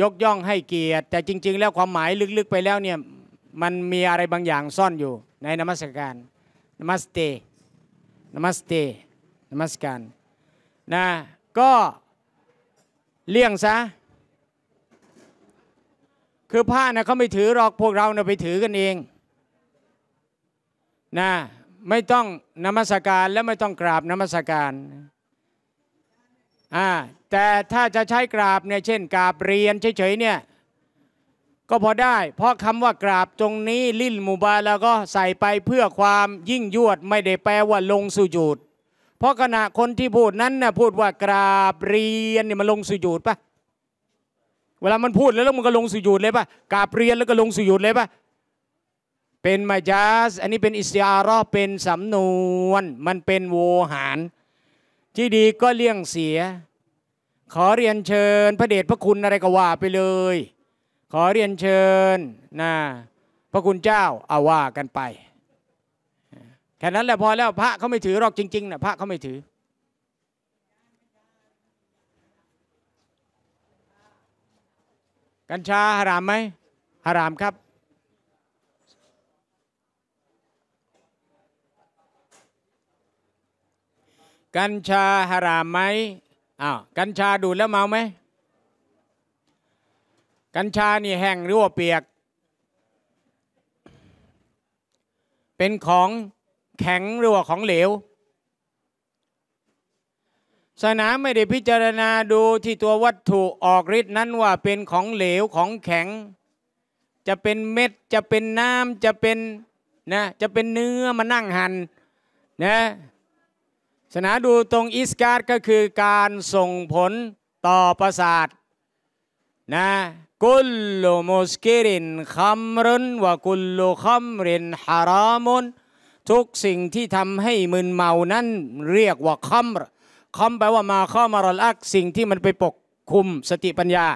ยกย่องให้เกียรติ แต่จริง ๆ แล้วความหมายลึกๆไปแล้วเนี่ยมันมีอะไรบางอย่างซ่อนอยู่ในนามัสการนามัสเตนามัสเตนมัสการ นะ ก็เลี่ยงซะ คือผ้านะเขาไม่ถือหรอกพวกเราเนะไปถือกันเอง นะ ไม่ต้องนมัสการและไม่ต้องกราบนมัสการ อ่า แต่ถ้าจะใช้กราบเนี่ยเช่น กราบเรียนเฉยๆเนี่ย ก็พอได้ เพราะคำว่ากราบตรงนี้ลิ่นมูบาแล้วก็ใส่ไปเพื่อความยิ่งยวด ไม่ได้แปลว่าลงสุญูดเพราะขณะคนที่พูดนั้นน่ะพูดว่ากราบเรียนเนี่ยมันลงสุญูดปะเวลามันพูดแล้วมันก็ลงสุญูดเลยปะกราบเรียนแล้วก็ลงสุญูดเลยปะเป็นมาจาสอันนี้เป็นอิสยาร์เป็นสำนวนมันเป็นโวหาร ที่ดีก็เลี่ยงเสีย ขอเรียนเชิญพระเดชพระคุณอะไรก็ว่าไปเลย ขอเรียนเชิญนะ พระคุณเจ้าเอาว่ากันไปแค่นั้นแหละพอแล้วพระเขาไม่ถือหรอกจริง ๆนะพระเขาไม่ถือ กัญชาหารามไหมหารามครับ กัญชาหารามไหมอ้าว กัญชาดูดแล้วเมาไหม กัญชานี่แห้งหรือว่าเปียก เป็นของแข็งหรือว่าของเหลวศาสนาไม่ได้พิจารณาดูที่ตัววัตถุออกฤทธิ์นั้นว่าเป็นของเหลวของแข็ง จะเป็นเม็ด จะเป็นน้ำจะเป็นนะจะเป็นเนื้อมานั่งหันนะศาสนาดูตรงอิสการ์ดก็คือการส่งผลต่อประสาทนะกุลโลมุสกิรินคัมรุนวะกุลโลคัมรินฮารามนทุกสิ่งที่ทำให้มึนเมานั้นเรียกว่าคัมคัมแปลว่ามาข้อมารลัก สิ่งที่มันไปปกคุมสติปัญญา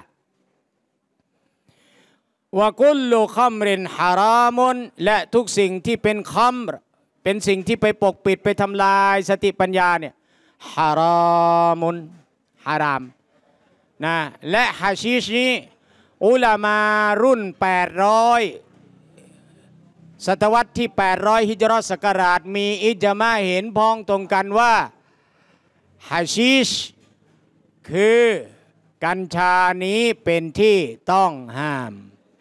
วากุลโลคัมรนฮารามนและทุกสิ่งที่เป็นคัมเป็นสิ่งที่ไปปกปิดไปทำลายสติปัญญาเนี่ยฮารามนฮารามนะและฮาชิชนี้อุลามารุ่น800ศตวรรษที่ 800 ฮิจรัสกราช มีอิจมาเห็นพ้องตรงกันว่าฮาชิชคือกัญชานี้เป็นที่ต้องห้าม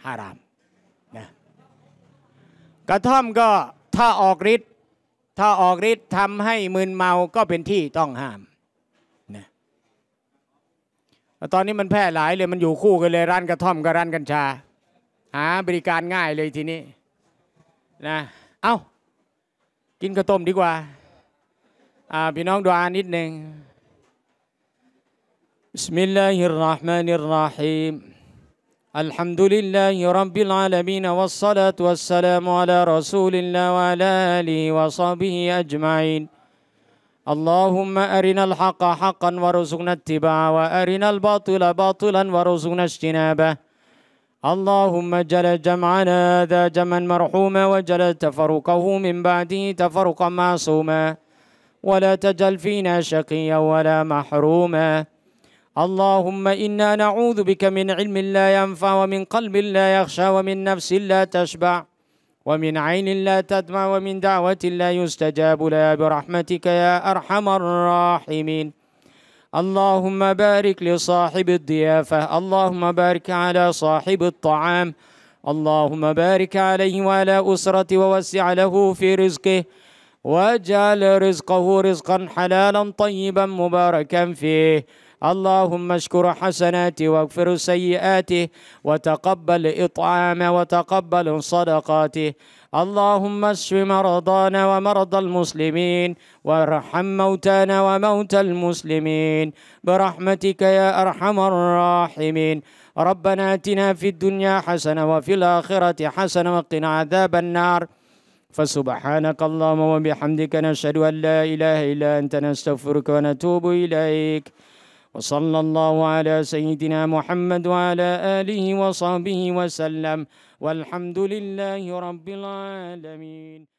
ฮารามนะกระท่อมก็ถ้าออกฤทธิ์ถ้าออกฤทธิ์ทำให้มึนเมาก็เป็นที่ต้องห้ามนะตอนนี้มันแพร่หลายเลยมันอยู่คู่กันเลยร้านกระท่อมกับร้านกัญชาหาบริการง่ายเลยทีนี้นะเอ้ากินข้าวต้มดีกว่าอ่าพี่น้องดูอานิดหนึ่ง بسم الله الرحمن الرحيم الحمد لله رب العالمين والصلاة والسلام على رسول الله وعلى آله وصحبه أجمعين اللهم أرنا الحق حقا ورزقنا اتباعه وأرنا الباطل باطلا ورزقنا اجتنابه اللهم جل جمعنا ذا جمعا مرحوما وجل تفرقه من بعده تفرقا معصوما ولا تجل فينا شقيا ولا محروما اللهم إنا نعوذ بك من علم لا ينفع ومن قلب لا يخشى ومن نفس لا تشبع ومن عين لا تدمع ومن دعوة لا يستجاب لها برحمتك يا أرحم الراحمين اللهم بارك لصاحب الضيافة اللهم بارك على صاحب الطعام اللهم بارك عليه وعلى أسرته ووسع له في رزقه واجعل رزقه رزقا حلالا طيبا مباركا فيه اللهم اشكر حسناته واغفر سيئاته وتقبل إطعامه وتقبل صدقاته اللهم اشف مرضانا ومرضى المسلمين وارحم موتانا وموتى المسلمين برحمتك يا أرحم الراحمين ربنا اتنا في الدنيا حسنة وفي الآخرة حسنة وقنا عذاب النار فسبحانك اللهم وبحمدك نشهد أن لا إله إلا أنت نستغفرك ونتوب إليك وصلى الله على سيدنا محمد وعلى آله وصحبه وسلم والحمد لله رب العالمين